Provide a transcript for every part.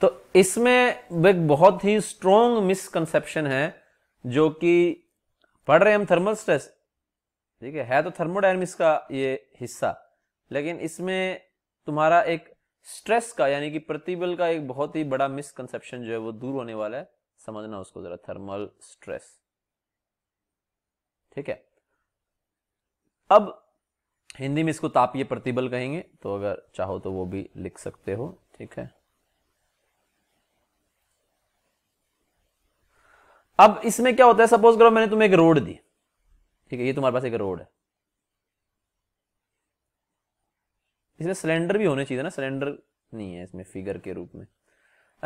तो इसमें एक बहुत ही स्ट्रॉन्ग मिसकंसेप्शन है जो कि पढ़ रहे हम थर्मल स्ट्रेस ठीक है है तो थर्मोडायनेमिक्स का ये हिस्सा लेकिन इसमें तुम्हारा एक स्ट्रेस का यानी कि प्रतिबल का एक बहुत ही बड़ा मिसकंसेप्शन जो है वो दूर होने वाला है समझना उसको जरा थर्मल स्ट्रेस ठीक है अब हिंदी में इसको तापीय प्रतिबल कहेंगे तो अगर चाहो तो वो भी लिख सकते हो ठीक है अब इसमें क्या होता है सपोज करो मैंने तुम्हें एक रोड दी ठीक है ये तुम्हारे पास एक रोड है इसमें सिलेंडर भी होने चाहिए ना सिलेंडर नहीं है इसमें फिगर के रूप में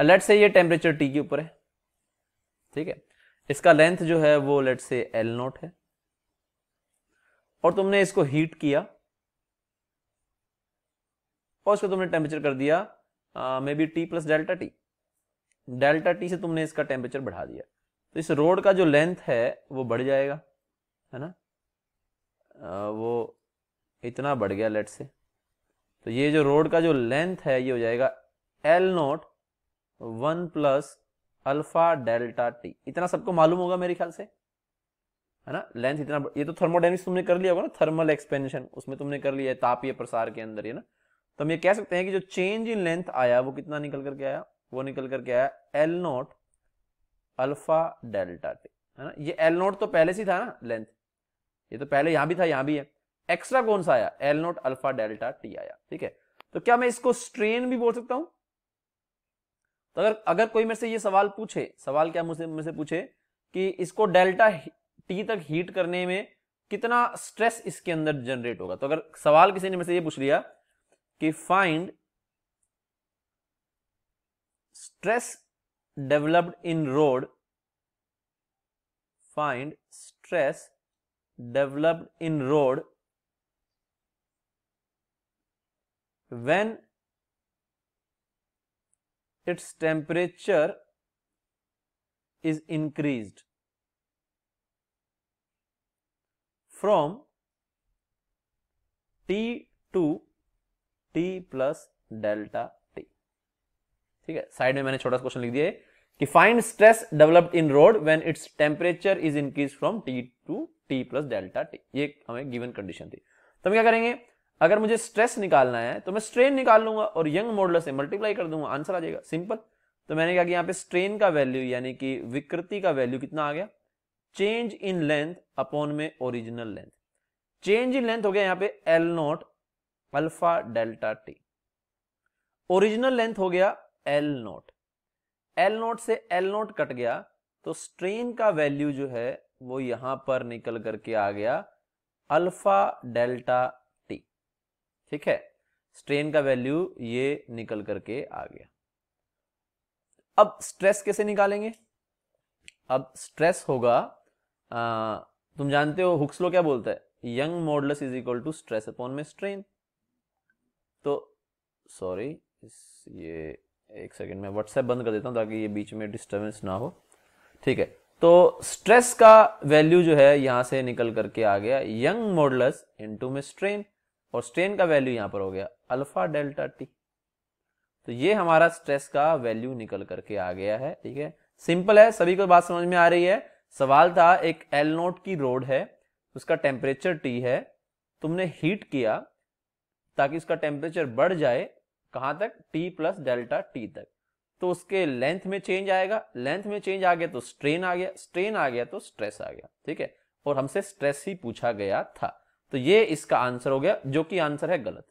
लेट uh, से ये टेम्परेचर टी के ऊपर है ठीक है इसका लेंथ जो है वो लेट से एल नोट है और तुमने इसको हीट किया और इसको तुमने टेम्परेचर कर दिया maybe T plus delta T delta T से तुमने इसका टेम्परेचर बढ़ा दिया तो इस रोड का जो लेंथ है वो बढ़ जाएगा है ना आ, वो इतना बढ़ गया लेट से तो ये जो रोड का जो लेंथ है ये हो जाएगा L naught one plus alpha delta T इतना सबको मालूम होगा मेरे ख्याल से है ना लेंथ इतना ये तो थर्मोडाइनमिक्स तुमने कर लिया होगा ना थर्मल एक्सपेंशन उसमें तुमने कर लिया है तापीय प्रसार के अंदर ये ना तो हम ये कह सकते हैं कि जो चेंज इन लेंथ आया वो कितना निकल करके आया वो निकल करके आया L naught alpha delta T है ना ये एल नोट तो पहले से था ना लेंथ ये तो पहले यहां भी था यहां भी है एक्स्ट्रा कौन सा आया L naught alpha delta T आया ठीक है तो क्या मैं इसको स्ट्रेन भी बोल सकता हूं तो अगर अगर कोई मेरे से ये सवाल पूछे सवाल क्या मुझसे मुझसे पूछे कि इसको डेल्टा टी तक हीट करने में कितना स्ट्रेस इसके अंदर जनरेट होगा तो अगर सवाल किसी ने मेरे से ये पूछ लिया कि find stress developed in road find stress developed in road when its temperature is increased from T to T plus delta ठीक है साइड में मैंने छोटा सा क्वेश्चन लिख दिया है कि find stress developed in rod when it's temperature is increase from T to T plus delta T ये हमें गिवन कंडीशन थी तो हम क्या करेंगे अगर मुझे स्ट्रेस निकालना है तो मैं स्ट्रेन निकाल लूंगा और यंग मॉडल से मल्टीप्लाई कर दूंगा आंसर आ जाएगा सिंपल तो मैंने कहा कि यहाँ पे स्ट्रेन का वैल्यू यानी कि विकृति का वैल्यू कितना आ गया चेंज इन लेंथ अपॉन में original length change in length हो गया यहाँ पे L naught alpha delta T original length हो गया एल नोट एल नोट से एल नोट कट गया तो स्ट्रेन का वैल्यू जो है वो यहां पर निकल करके आ गया अल्फा डेल्टा टी ठीक है स्ट्रेन का वैल्यू ये निकल करके आ गया अब स्ट्रेस कैसे निकालेंगे अब स्ट्रेस होगा आ, तुम जानते हो हुक्सलो क्या बोलता है Young modulus is equal to stress upon में स्ट्रेन तो सॉरी ये एक सेकेंड मैं व्हाट्सएप बंद कर देता हूँ ताकि ये बीच में डिस्टर्बेंस ना हो ठीक है तो स्ट्रेस का वैल्यू जो है यहाँ से निकल करके आ गया यंग मॉडलस इनटू में स्ट्रेन और स्ट्रेन का वैल्यू यहाँ पर हो गया अल्फा डेल्टा टी तो ये हमारा स्ट्रेस का वैल्यू निकल करके आ गया है ठीक है सिंपल है सभी को बात समझ में आ रही है सवाल था एक एल नोट की रोड है उसका टेम्परेचर टी है तुमने हीट किया ताकि उसका टेम्परेचर बढ़ जाए कहाँ तक टी प्लस डेल्टा टी तक तो उसके लेंथ में चेंज आएगा लेंथ में चेंज आ गया तो स्ट्रेन आ गया स्ट्रेन आ गया तो स्ट्रेस आ गया ठीक है और हमसे स्ट्रेस ही पूछा गया था तो ये इसका आंसर हो गया जो कि आंसर है गलत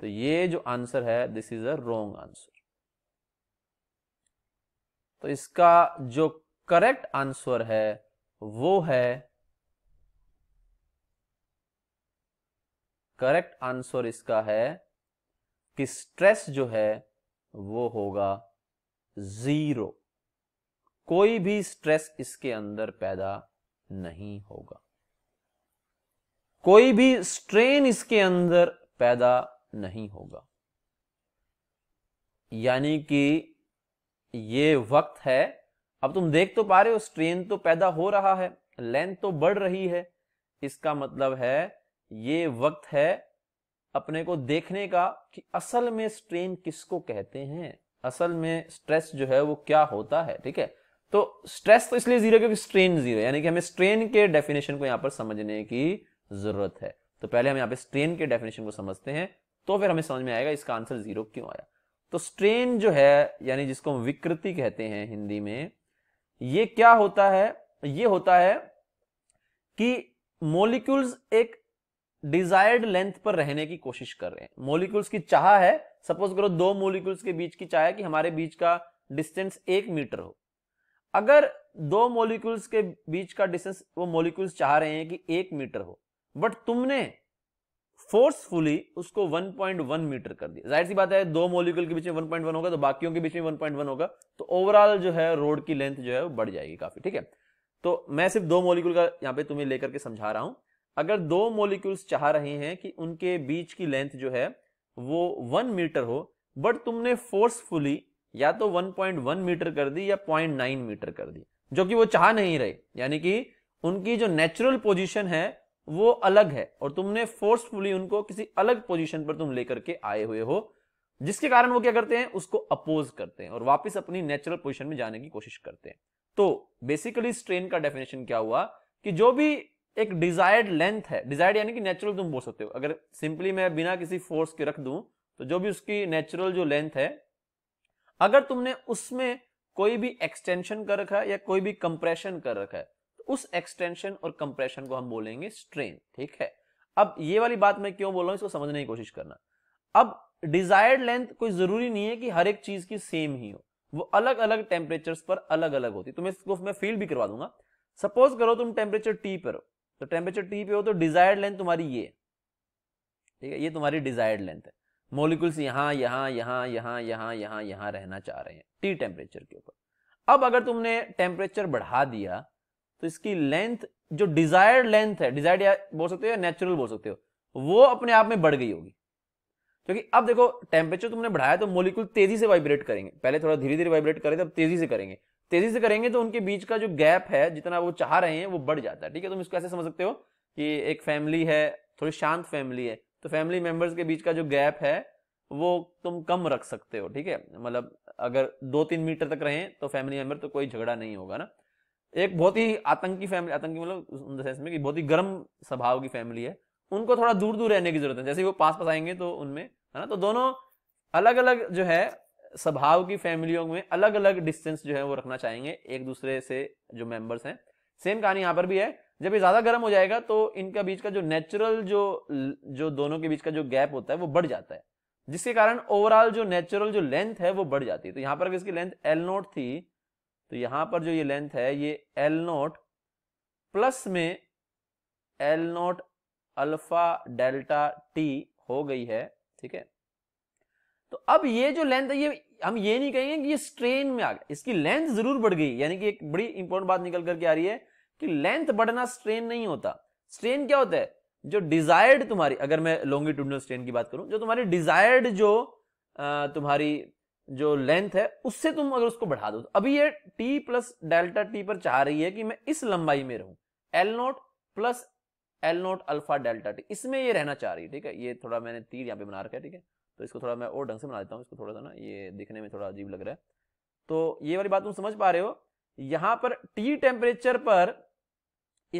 तो ये जो आंसर है this is a wrong answer तो इसका जो करेक्ट आंसर है वो है करेक्ट आंसर इसका है कि स्ट्रेस जो है वो होगा जीरो कोई भी स्ट्रेस इसके अंदर पैदा नहीं होगा कोई भी स्ट्रेन इसके अंदर पैदा नहीं होगा यानी कि ये वक्त है अब तुम देख तो पा रहे हो स्ट्रेन तो पैदा हो रहा है लेंथ तो बढ़ रही है इसका मतलब है ये वक्त है अपने को देखने का कि असल में स्ट्रेन किसको कहते हैं असल में स्ट्रेस जो है वो क्या होता है ठीक है तो स्ट्रेस तो इसलिए जीरो क्योंकि स्ट्रेन जीरो यानी कि हमें स्ट्रेन के डेफिनेशन को यहां पर समझने की जरूरत है तो पहले हम यहाँ पे स्ट्रेन के डेफिनेशन को समझते हैं तो फिर हमें समझ में आएगा इसका आंसर जीरो क्यों आया तो स्ट्रेन जो है यानी जिसको हम विकृति कहते हैं हिंदी में ये क्या होता है ये होता है कि मोलिक्यूल्स एक डिजायर्ड लेंथ पर रहने की कोशिश कर रहे हैं मोलिकुल्स की चाह है सपोज करो दो मोलिकुल्स के बीच की चाह है कि हमारे बीच का डिस्टेंस एक मीटर हो अगर दो मोलिकुल्स के बीच का डिस्टेंस वो मोलिकुल्स चाह रहे हैं कि एक मीटर हो बट तुमने फोर्सफुली उसको 1.1 मीटर कर दिया जाहिर सी बात है दो मोलिकुल के बीच में 1.1 होगा तो बाकियों के बीच में 1.1 होगा तो ओवरऑल जो है रोड की लेंथ जो है वो बढ़ जाएगी काफी ठीक है तो मैं सिर्फ दो मोलिक्यूल का यहाँ पे तुम्हें लेकर के समझा रहा हूं अगर दो मोलिक्यूल्स चाह रहे हैं कि उनके बीच की लेंथ जो है वो वन मीटर हो बट तुमने फोर्सफुली या तो 1.1 मीटर कर दी या 0.9 मीटर कर दी जो कि वो चाह नहीं रहे यानी कि उनकी जो नेचुरल पोजीशन है वो अलग है और तुमने फोर्सफुली उनको किसी अलग पोजीशन पर तुम लेकर के आए हुए हो जिसके कारण वो क्या करते हैं उसको अपोज करते हैं और वापस अपनी नेचुरल पोजीशन में जाने की कोशिश करते हैं तो बेसिकली स्ट्रेन का डेफिनेशन क्या हुआ कि जो भी एक डिजायर्ड लेंथ है डिजायर्ड यानी कि नेचुरल तुम बोल सकते हो अगर सिंपली मैं बिना किसी फोर्स के रख दूं तो जो भी उसकी नेचुरल जो लेंथ है अगर तुमने उसमें कोई भी एक्सटेंशन कर रखा है या कोई भी कंप्रेशन कर रखा है तो उस एक्सटेंशन और कंप्रेशन को हम बोलेंगे स्ट्रेन ठीक है अब ये वाली बात मैं क्यों बोल रहा हूं इसको समझने की कोशिश करना अब डिजायर्ड लेंथ कोई जरूरी नहीं है कि हर एक चीज की सेम ही हो वो अलग अलग टेम्परेचर पर अलग अलग होती तुम्हें इसको मैं फील भी करवा दूंगा सपोज करो तुम टेम्परेचर टी पर हो तो टेम्परेचर टी पे हो तो डिजायर्ड लेंथ तुम्हारी ये ठीक है ये तुम्हारी डिजायर्ड लेंथ है मोलिकुल्स यहाँ यहाँ यहाँ यहाँ यहाँ यहाँ यहाँ रहना चाह रहे हैं टी टेम्परेचर के ऊपर अब अगर तुमने टेम्परेचर बढ़ा दिया तो इसकी लेंथ जो डिजायर्ड लेंथ है डिजायर्ड या बोल सकते हो या नेचुरल बोल सकते हो वो अपने आप में बढ़ गई होगी क्योंकि अब देखो टेम्परेचर तुमने बढ़ाया तो मोलिकुल तेजी से वाइब्रेट करेंगे पहले थोड़ा धीरे धीरे वाइब्रेट करे अब तेजी से करेंगे तेजी से करेंगे तो उनके बीच का जो गैप है जितना वो चाह रहे हैं वो बढ़ जाता है ठीक है तुम इसको ऐसे समझ सकते हो कि एक फैमिली है थोड़ी शांत फैमिली है तो फैमिली मेंबर्स के बीच का जो गैप है वो तुम कम रख सकते हो ठीक है मतलब अगर दो तीन मीटर तक रहें तो फैमिली मेंबर तो कोई झगड़ा नहीं होगा ना एक बहुत ही आतंकी फैमिली आतंकी मतलब सेंस में कि बहुत ही गर्म स्वभाव की फैमिली है उनको थोड़ा दूर दूर रहने की जरूरत है जैसे वो पास पास आएंगे तो उनमें है ना तो दोनों अलग अलग जो है स्वभाव की फैमिलियों में अलग अलग डिस्टेंस जो है वो रखना चाहेंगे एक दूसरे से जो मेंबर्स हैं सेम कहानी यहाँ पर भी है जब ये ज्यादा गर्म हो जाएगा तो इनका बीच का जो नेचुरल जो जो दोनों के बीच का जो गैप होता है वो बढ़ जाता है जिसके कारण ओवरऑल जो नेचुरल जो लेंथ है वो बढ़ जाती है तो यहाँ पर इसकी लेंथ एल नोट थी तो यहाँ पर जो ये लेंथ है ये एल नोट प्लस में L naught alpha delta T हो गई है ठीक है तो अब ये जो लेंथ है ये हम ये नहीं कहेंगे कि ये स्ट्रेन में आ गया इसकी लेंथ जरूर बढ़ गई यानी कि एक बड़ी इंपॉर्टेंट बात निकल करके आ रही है कि लेंथ बढ़ना स्ट्रेन नहीं होता स्ट्रेन क्या होता है जो डिजायर्ड तुम्हारी अगर मैं लॉन्गिट्यूडनल स्ट्रेन की बात करूं जो तुम्हारी डिजायर्ड जो तुम्हारी जो लेंथ है उससे तुम अगर उसको बढ़ा दो तो अभी ये टी प्लस डेल्टा टी पर चाह रही है कि मैं इस लंबाई में रहूं L naught plus L naught alpha delta T इसमें ये रहना चाह रही है ठीक है ये थोड़ा मैंने तीर यहां पे बना रखा है ठीक है तो इसको थोड़ा मैं और ढंग से बना देता हूँ इसको थोड़ा सा ना ये दिखने में थोड़ा अजीब लग रहा है तो ये वाली बात तुम समझ पा रहे हो यहां पर टी टेम्परेचर पर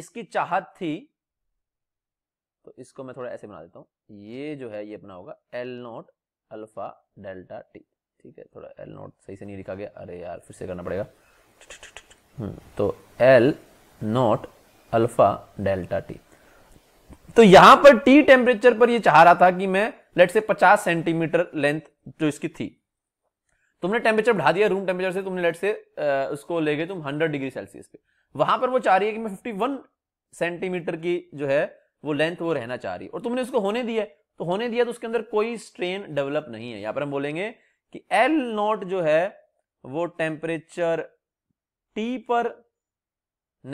इसकी चाहत थी तो इसको मैं थोड़ा ऐसे बना देता हूँ ये जो है ये अपना होगा L naught alpha delta T ठीक है थोड़ा एल नॉट सही से नहीं लिखा गया अरे यार फिर से करना पड़ेगा हम्म, तो L naught alpha delta T तो यहां पर टी टेम्परेचर पर ये चाह रहा था कि मैं लेट से 50 सेंटीमीटर लेंथ जो इसकी थी तुमने टेम्परेचर बढ़ा दिया रूम टेम्परेचर से तुमने लेट से उसको ले गए तुम 100 डिग्री सेल्सियस पे वहां पर वो चाह रही है कि मैं 51 सेंटीमीटर की जो है वो लेंथ वो रहना चाह रही और तुमने उसको होने दिया तो होने दिया तो उसके अंदर कोई स्ट्रेन डेवलप नहीं है यहां पर हम बोलेंगे कि एल नॉट जो है वो टेम्परेचर टी पर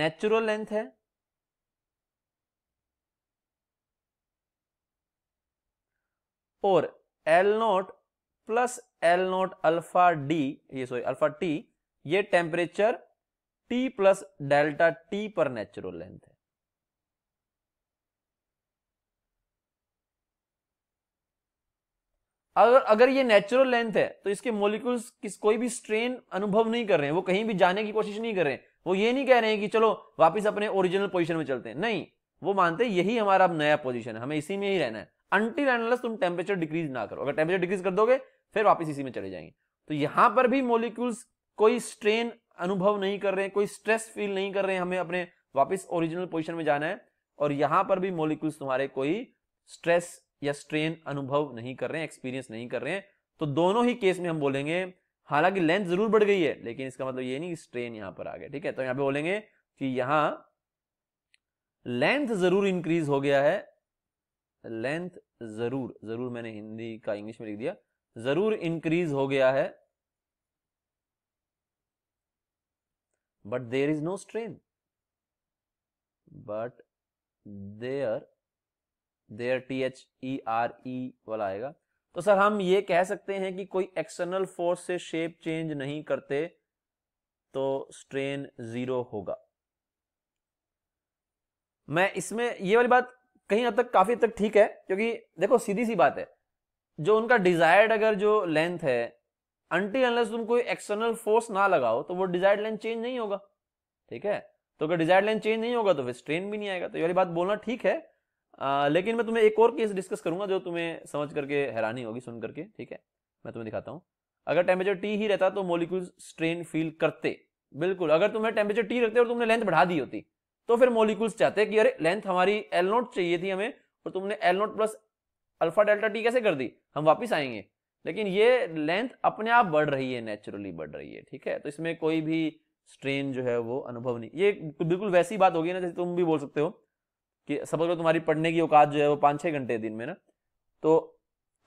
नेचुरल लेंथ है और L naught plus L naught alpha D ये सॉरी अल्फा टी ये temperature T plus delta T पर नेचुरल लेंथ है अगर अगर ये नेचुरल लेंथ है तो इसके मोलिकुल्स किस कोई भी स्ट्रेन अनुभव नहीं कर रहे हैं वो कहीं भी जाने की कोशिश नहीं कर रहे हैं वो ये नहीं कह रहे हैं कि चलो वापस अपने ओरिजिनल पोजिशन में चलते हैं नहीं वो मानते हैं यही हमारा अब नया पोजिशन है हमें इसी में ही रहना है अंटिल एनलस तुम टेम्परेचर डिक्रीज ना करो अगर टेम्परेचर डिक्रीज कर दोगे फिर वापस इसी में चले जाएंगे तो यहां पर भी मोलिक्यूल्स कोई स्ट्रेन अनुभव नहीं कर रहे हैं कोई स्ट्रेस फील नहीं कर रहे हैं हमें अपने वापस ओरिजिनल पोजिशन में जाना है और यहां पर भी मोलिक्यूल्स तुम्हारे कोई स्ट्रेस या स्ट्रेन अनुभव नहीं कर रहे हैं एक्सपीरियंस नहीं कर रहे हैं तो दोनों ही केस में हम बोलेंगे हालांकि लेंथ जरूर बढ़ गई है लेकिन इसका मतलब ये नहीं स्ट्रेन यहां पर आ गया ठीक है तो यहां पे बोलेंगे कि यहां लेंथ जरूर इंक्रीज हो गया है लेंथ जरूर जरूर मैंने हिंदी का इंग्लिश में लिख दिया जरूर इंक्रीज हो गया है but there is no strain but there there T H E R E वाला आएगा तो सर हम ये कह सकते हैं कि कोई एक्सटर्नल फोर्स से शेप चेंज नहीं करते तो स्ट्रेन जीरो होगा मैं इसमें ये वाली बात कहीं हद तक काफी तक ठीक है क्योंकि देखो सीधी सी बात है जो उनका डिजायर्ड अगर जो लेंथ है अंटी अनलेस तुम कोई एक्सटर्नल फोर्स ना लगाओ तो वो डिजायर्ड लेंथ चेंज नहीं होगा ठीक है तो अगर डिजायर्ड लेंथ चेंज नहीं होगा तो फिर स्ट्रेन भी नहीं आएगा तो ये बात बोलना ठीक है आ, लेकिन मैं तुम्हें एक और केस डिस्कस करूंगा जो तुम्हें समझ करके हैरानी होगी सुन करके ठीक है मैं तुम्हें दिखाता हूँ अगर टेम्परेचर टी ही रहता तो मोलिक्यूल स्ट्रेन फील करते बिल्कुल अगर तुम्हें टेम्परेचर टी रखते और तुमने लेंथ बढ़ा दी होती तो फिर मोलिकुल्स चाहते हैं कि अरे लेंथ हमारी एल नोट चाहिए थी हमें और तुमने L naught plus alpha delta T कैसे कर दी हम वापस आएंगे लेकिन ये लेंथ अपने आप बढ़ रही है नेचुरली बढ़ रही है ठीक है तो इसमें कोई भी स्ट्रेन जो है वो अनुभव नहीं ये बिल्कुल वैसी बात होगी ना जैसे तुम भी बोल सकते हो कि सपोज करो तुम्हारी पढ़ने की औकात जो है वो पाँच छः घंटे दिन में ना तो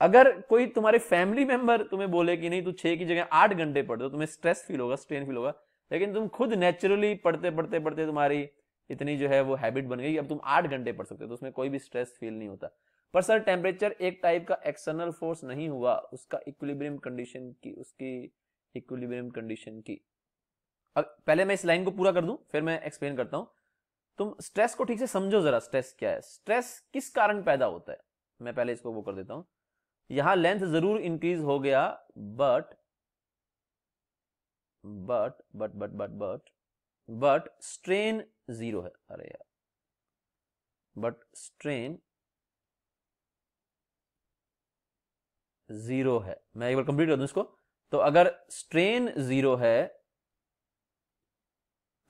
अगर कोई तुम्हारे फैमिली मेंबर तुम्हें बोले कि नहीं तू छः की जगह आठ घंटे पढ़ दो तुम्हें स्ट्रेस फील होगा स्ट्रेन फील होगा लेकिन तुम खुद नेचुरली पढ़ते पढ़ते पढ़ते तुम्हारी इतनी जो है वो हैबिट बन गई अब तुम आठ घंटे पढ़ सकते हो तो उसमें कोई भी स्ट्रेस फील नहीं होता पर सर टेम्परेचर एक टाइप का एक्सटर्नल फोर्स नहीं हुआ उसका इक्विलिब्रियम कंडीशन की उसकी इक्विलिब्रियम कंडीशन की अब पहले मैं इस लाइन को पूरा कर दूं फिर मैं एक्सप्लेन करता हूं तुम स्ट्रेस को ठीक से समझो जरा स्ट्रेस क्या है स्ट्रेस किस कारण पैदा होता है मैं पहले इसको वो कर देता हूं यहां लेंथ जरूर इंक्रीज हो गया but but but but but but but strain zero है अरे यार बट स्ट्रेन जीरो है मैं एक बार कंप्लीट कर दूं इसको तो अगर स्ट्रेन जीरो है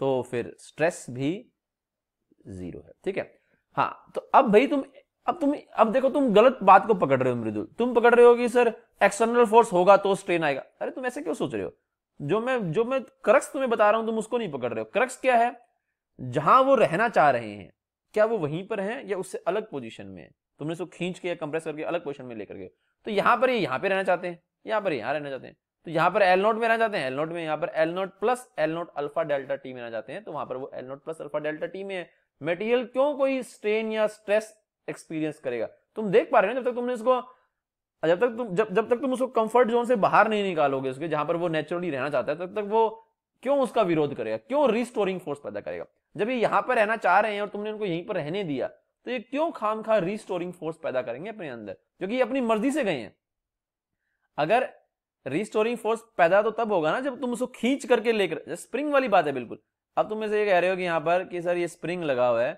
तो फिर स्ट्रेस भी जीरो है ठीक है हाँ तो अब भाई तुम अब तुम अब देखो तुम गलत बात को पकड़ रहे हो मृदुल तुम पकड़ रहे हो कि सर एक्सटर्नल फोर्स होगा तो स्ट्रेन आएगा अरे तुम ऐसे क्यों सोच रहे हो जो मैं जो मैं क्रक्स तुम्हें बता रहा हूं तुम उसको नहीं पकड़ रहे हो क्रक्स क्या है जहां वो रहना चाह रहे हैं क्या वो वहीं पर हैं या उससे अलग पोजीशन में है तुमने उसको खींच के या कंप्रेस करके अलग पोजीशन में लेकर गए तो यहां पर ये यहां पे रहना चाहते हैं यहां पर यहां रहना चाहते हैं तो यहां पर एल नोट में रहना चाहते हैं एल नोट में यहां पर L naught plus L naught alpha delta T में रहना चाहते हैं तो वहां पर वो L naught plus alpha delta T में है मेटेरियल क्यों कोई स्ट्रेन या स्ट्रेस एक्सपीरियंस करेगा तुम देख पा रहे हो जब तक तुमने इसको जब तक तुम जब जब तक तुम उसको कंफर्ट जोन से बाहर नहीं निकालोगे उसके जहां पर वो नेचुरली रहना चाहता है तब तक वो क्यों उसका विरोध करेगा क्यों रिस्टोरिंग फोर्स पैदा करेगा जब ये यहां पर रहना चाह रहे हैं और तुमने उनको यहीं पर रहने दिया तो ये क्यों खाम खा रिस्टोरिंग फोर्स पैदा करेंगे अपने अंदर क्योंकि ये अपनी मर्जी से गए हैं अगर रिस्टोरिंग फोर्स पैदा तो तब होगा ना जब तुम उसको खींच करके लेकर स्प्रिंग वाली बात है बिल्कुल अब तुम में से ये कह रहे हो कि यहाँ पर कि सर ये स्प्रिंग लगा हुआ है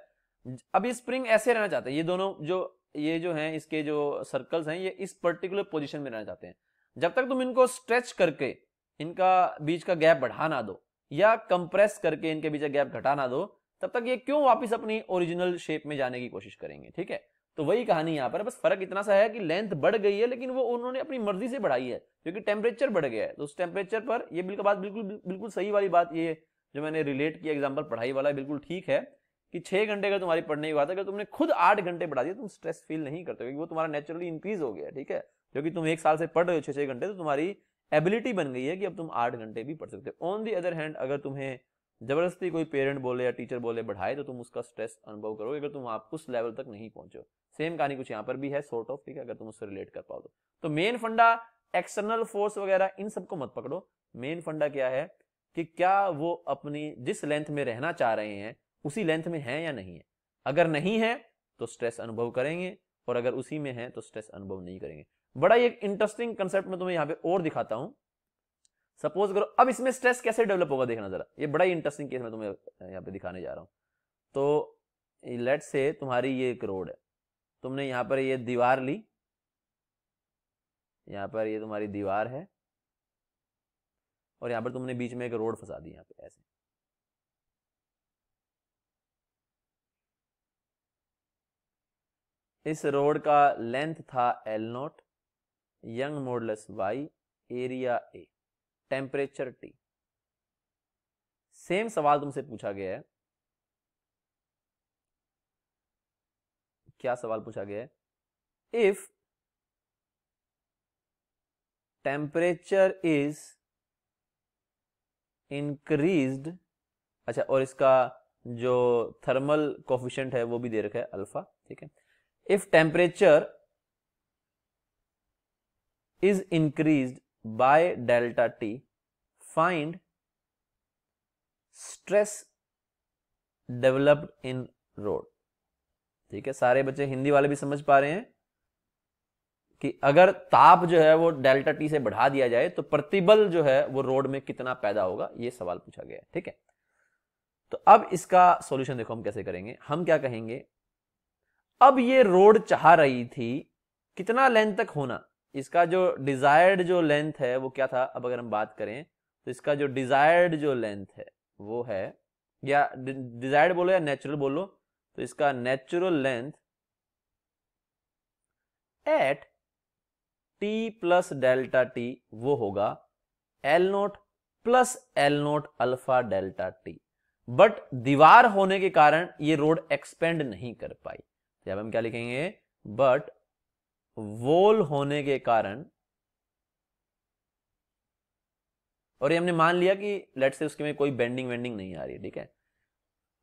अब ये स्प्रिंग ऐसे रहना चाहते हैं ये दोनों जो ये जो हैं इसके जो सर्कल्स हैं ये इस पर्टिकुलर पोजीशन में रहना चाहते हैं जब तक तुम इनको स्ट्रेच करके इनका बीच का गैप बढ़ा ना दो या कंप्रेस करके इनके बीच का गैप घटा ना दो तब तक ये क्यों वापस अपनी ओरिजिनल शेप में जाने की कोशिश करेंगे ठीक है तो वही कहानी यहाँ पर बस फर्क इतना सा है कि लेंथ बढ़ गई है लेकिन वो उन्होंने अपनी मर्जी से बढ़ाई है क्योंकि टेम्परेचर बढ़ गया है तो उस टेम्परेचर पर ये बिल्कुल बात बिल्कुल बिल्कुल सही वाली बात ये जो मैंने रिलेट किया एग्जाम्पल पढ़ाई वाला बिल्कुल ठीक है कि छह घंटे अगर तुम्हारी पढ़ने की बात है अगर तुमने खुद आठ घंटे बढ़ा दिया तुम स्ट्रेस फील नहीं करते क्योंकि वो तुम्हारा नेचुरली इंक्रीज हो गया ठीक है क्योंकि तुम एक साल से पढ़ रहे हो छह छह घंटे तो तुम्हारी एबिलिटी बन गई है कि अब तुम आठ घंटे भी पढ़ सकते हो ऑन दी अदर हैंड अगर तुम्हें जबरदस्ती कोई पेरेंट बोले या टीचर बोले बढ़ाए तो तुम उसका स्ट्रेस अनुभव करोगे अगर तुम आप उस लेवल तक नहीं पहुंचो सेम कहानी कुछ यहाँ पर भी है सॉर्ट ऑफ ठीक है अगर तुम उससे रिलेट कर पाओ तो मेन तो फंडा एक्सटर्नल फोर्स वगैरह इन सबको मत पकड़ो मेन फंडा क्या है कि क्या वो अपनी जिस लेंथ में रहना चाह रहे हैं उसी लेंथ में है या नहीं है अगर नहीं है तो स्ट्रेस अनुभव करेंगे और अगर उसी में है तो स्ट्रेस अनुभव नहीं करेंगे बड़ा एक इंटरेस्टिंग कंसेप्ट में तुम्हें यहाँ पे और दिखाता हूं सपोज करो अब इसमें स्ट्रेस कैसे डेवलप होगा देखना जरा ये बड़ा ही इंटरेस्टिंग केस में तुम्हें यहाँ पे दिखाने जा रहा हूँ तो लेट से तुम्हारी ये एक रोड है तुमने यहाँ पर ये दीवार ली यहाँ पर ये तुम्हारी दीवार है और यहाँ पर तुमने बीच में एक रोड फंसा दी यहाँ पे ऐसे इस रोड का लेंथ था L naught Young modulus Y area A temperature T same सवाल तुमसे पूछा गया है क्या सवाल पूछा गया है इफ टेम्परेचर इज इंक्रीज्ड अच्छा और इसका जो थर्मल कोफिशेंट है वो भी दे रखा है अल्फा ठीक है if temperature is increase by delta T find stress developed in rod ठीक है सारे बच्चे हिंदी वाले भी समझ पा रहे हैं कि अगर ताप जो है वो डेल्टा टी से बढ़ा दिया जाए तो प्रतिबल जो है वो रोड में कितना पैदा होगा ये सवाल पूछा गया है ठीक है तो अब इसका सॉल्यूशन देखो हम कैसे करेंगे हम क्या कहेंगे अब ये रोड चाह रही थी कितना लेंथ तक होना इसका जो डिजायर्ड जो लेंथ है वो क्या था अब अगर हम बात करें तो इसका जो डिजायर्ड जो लेंथ है वो है या डिजायर्ड बोलो या नेचुरल बोलो तो इसका natural length at T plus delta T वो होगा L naught plus L naught alpha delta T but दीवार होने के कारण ये रोड एक्सपेंड नहीं कर पाई यहाँ हम क्या लिखेंगे बट वोल होने के कारण और ये हमने मान लिया कि लेट से उसके में कोई बेंडिंग वेंडिंग नहीं आ रही ठीक है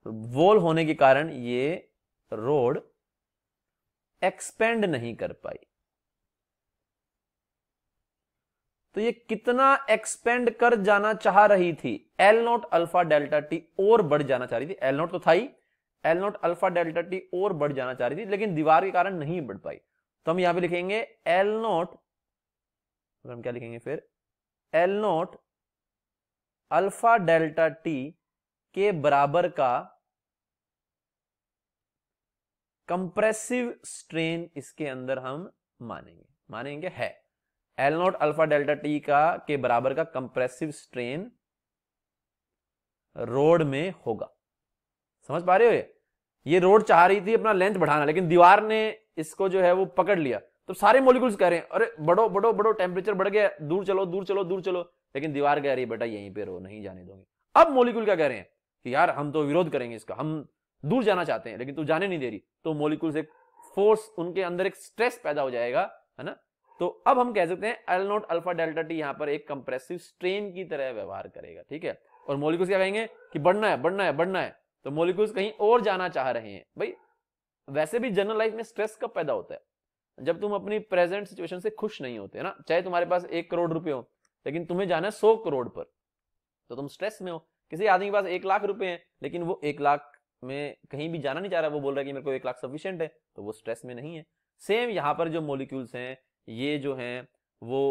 तो वोल होने के कारण ये रोड एक्सपेंड नहीं कर पाई तो ये कितना एक्सपेंड कर जाना चाह रही थी L naught alpha delta T और बढ़ जाना चाह रही थी एल नॉट तो था ही L naught alpha delta T और बढ़ जाना चाह रही थी लेकिन दीवार के कारण नहीं बढ़ पाई तो हम यहां पे लिखेंगे एल नॉट तो हम क्या लिखेंगे फिर L naught alpha delta T के बराबर का कंप्रेसिव स्ट्रेन इसके अंदर हम मानेंगे मानेंगे है L naught alpha delta T का के बराबर का कंप्रेसिव स्ट्रेन रोड में होगा समझ पा रहे हो ये ये रोड चाह रही थी अपना लेंथ बढ़ाना लेकिन दीवार ने इसको जो है वो पकड़ लिया तो सारे मोलिकुल्स कह रहे हैं अरे बड़ो बड़ो बड़ो टेम्परेचर बढ़ गया दूर चलो दूर चलो दूर चलो लेकिन दीवार कह रही है बेटा यहीं पे रहो नहीं जाने दोगे अब मोलिकुल क्या कह रहे हैं कि यार हम तो विरोध करेंगे इसका हम दूर जाना चाहते हैं लेकिन तू जाने नहीं दे रही तो मोलिकुल से फोर्स उनके अंदर एक स्ट्रेस पैदा हो जाएगा है ना तो अब हम कह सकते हैं L naught alpha delta T यहाँ पर एक कंप्रेसिव स्ट्रेन की तरह व्यवहार करेगा ठीक है और मोलिकुल्स क्या कहेंगे कि बढ़ना है बढ़ना है बढ़ना है तो मोलिक्यूल्स कहीं और जाना चाह रहे हैं भाई वैसे भी जनरल लाइफ में स्ट्रेस कब पैदा होता है जब तुम अपनी प्रेजेंट सिचुएशन से खुश नहीं होते ना चाहे तुम्हारे पास एक करोड़ रुपए हो लेकिन तुम्हें जाना है सौ करोड़ पर तो तुम स्ट्रेस में हो किसी आदमी के पास एक लाख रुपए हैं लेकिन वो एक लाख में कहीं भी जाना नहीं चाह रहा वो बोल रहा है कि मेरे को एक लाख सफिशियंट है तो वो स्ट्रेस में नहीं है सेम यहाँ पर जो मोलिक्यूल्स हैं ये जो हैं वो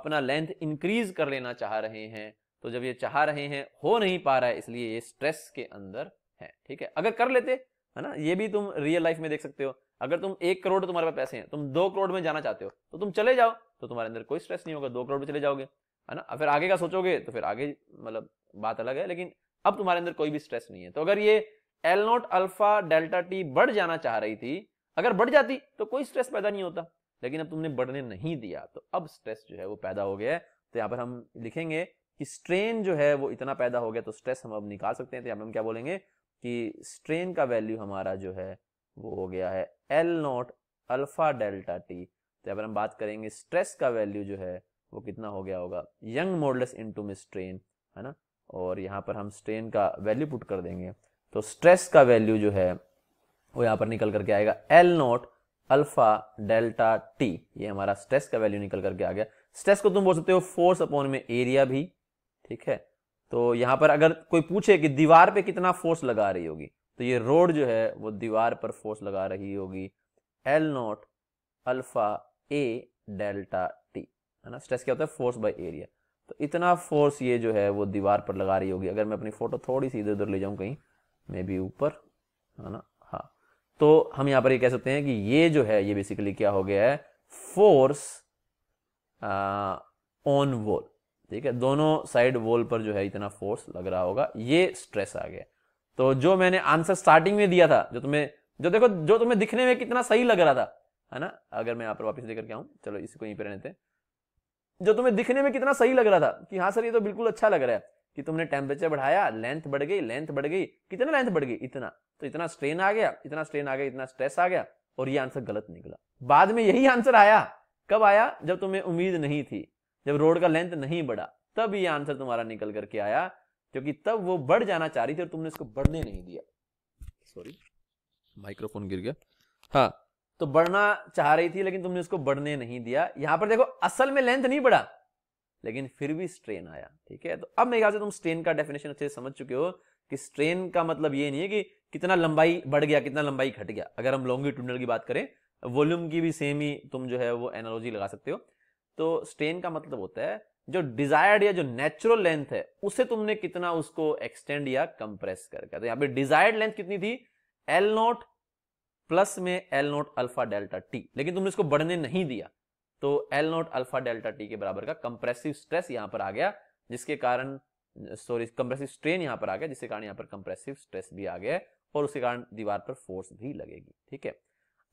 अपना लेंथ इंक्रीज कर लेना चाह रहे हैं तो जब ये चाह रहे हैं हो नहीं पा रहा है इसलिए ये स्ट्रेस के अंदर है ठीक है अगर कर लेते है ना ये भी तुम रियल लाइफ में देख सकते हो अगर तुम एक करोड़ तुम्हारे पास पैसे हैं तुम दो करोड़ में जाना चाहते हो तो तुम चले जाओ तो तुम्हारे अंदर कोई स्ट्रेस नहीं होगा दो करोड़ में चले जाओगे है ना फिर आगे का सोचोगे तो फिर आगे मतलब बात अलग है लेकिन अब तुम्हारे अंदर कोई भी स्ट्रेस नहीं है तो अगर ये L naught alpha delta T बढ़ जाना चाह रही थी अगर बढ़ जाती तो कोई स्ट्रेस पैदा नहीं होता लेकिन अब तुमने बढ़ने नहीं दिया तो अब स्ट्रेस जो है वो पैदा हो गया है तो यहाँ पर हम लिखेंगे कि स्ट्रेन जो है वो इतना पैदा हो गया तो स्ट्रेस हम अब निकाल सकते हैं तो यहाँ पर हम क्या बोलेंगे कि स्ट्रेन का वैल्यू हमारा जो है वो हो गया है L naught alpha delta T तो अगर हम बात करेंगे स्ट्रेस का वैल्यू जो है वो कितना हो गया होगा यंग मॉडल्स इनटू में स्ट्रेन है ना और यहाँ पर हम स्ट्रेन का वैल्यू पुट कर देंगे तो स्ट्रेस का वैल्यू जो है वो यहाँ पर निकल करके आएगा L naught alpha delta T ये हमारा स्ट्रेस का वैल्यू निकल करके आ गया स्ट्रेस को तुम बोल सकते हो फोर्स अपॉन में एरिया भी ठीक है तो यहाँ पर अगर कोई पूछे कि दीवार पे कितना फोर्स लगा रही होगी तो ये रोड जो है वो दीवार पर फोर्स लगा रही होगी L naught alpha A delta T है ना स्ट्रेस क्या होता है फोर्स बाय एरिया तो इतना फोर्स ये जो है वो दीवार पर लगा रही होगी अगर मैं अपनी फोटो थोड़ी सी इधर उधर ले जाऊँ कहीं मे बी ऊपर है ना हाँ तो हम यहाँ पर ये कह सकते हैं कि ये जो है ये बेसिकली क्या हो गया है फोर्स ऑन वॉल ठीक है दोनों साइड वॉल पर जो है इतना फोर्स लग रहा होगा ये स्ट्रेस आ गया तो जो मैंने आंसर स्टार्टिंग में दिया था जो तुम्हें जो देखो जो तुम्हें दिखने में कितना सही लग रहा था है ना अगर मैं यहाँ पर वापस लेकर के आऊँ चलो इसको यहीं पर रहने थे जो तुम्हें दिखने में कितना सही लग रहा था कि हाँ सर ये तो बिल्कुल अच्छा लग रहा है कि तुमने टेम्परेचर बढ़ाया लेंथ बढ़ गई लेंथ बढ़ गई कितना लेंथ बढ़ गई इतना तो इतना स्ट्रेन आ गया इतना स्ट्रेन आ गया इतना स्ट्रेस आ गया और ये आंसर गलत निकला बाद में यही आंसर आया कब आया जब तुम्हें उम्मीद नहीं थी जब रोड का लेंथ नहीं बढ़ा तब ये आंसर तुम्हारा निकल करके आया क्योंकि तब वो बढ़ जाना चाह रही थी और तुमने इसको बढ़ने नहीं दिया सॉरी माइक्रोफोन गिर गया हाँ तो बढ़ना चाह रही थी लेकिन तुमने उसको बढ़ने नहीं दिया यहां पर देखो असल में लेंथ नहीं बढ़ा लेकिन फिर भी स्ट्रेन आया ठीक है तो अब मेरे ख्याल से तुम स्ट्रेन का डेफिनेशन अच्छे से समझ चुके हो कि स्ट्रेन का मतलब ये नहीं है कि कितना लंबाई बढ़ गया कितना लंबाई घट गया अगर हम लॉन्गिट्यूडनल की बात करें वॉल्यूम की भी सेम ही तुम जो है वो एनोलॉजी लगा सकते हो तो स्ट्रेन का मतलब होता है जो डिजायर्ड या जो नेचुरल लेंथ है उसे तुमने कितना उसको एक्सटेंड या कंप्रेस कर तो यहाँ पे डिजायर्ड लेंथ कितनी थी एल नोट प्लस में L naught alpha delta T लेकिन तुमने इसको बढ़ने नहीं दिया तो L naught alpha delta T के बराबर का कंप्रेसिव स्ट्रेस यहां पर आ गया जिसके कारण सॉरी कंप्रेसिव स्ट्रेन यहां पर आ गया जिसके कारण यहां पर कंप्रेसिव स्ट्रेस भी आ गया और उसके कारण दीवार पर फोर्स भी लगेगी ठीक है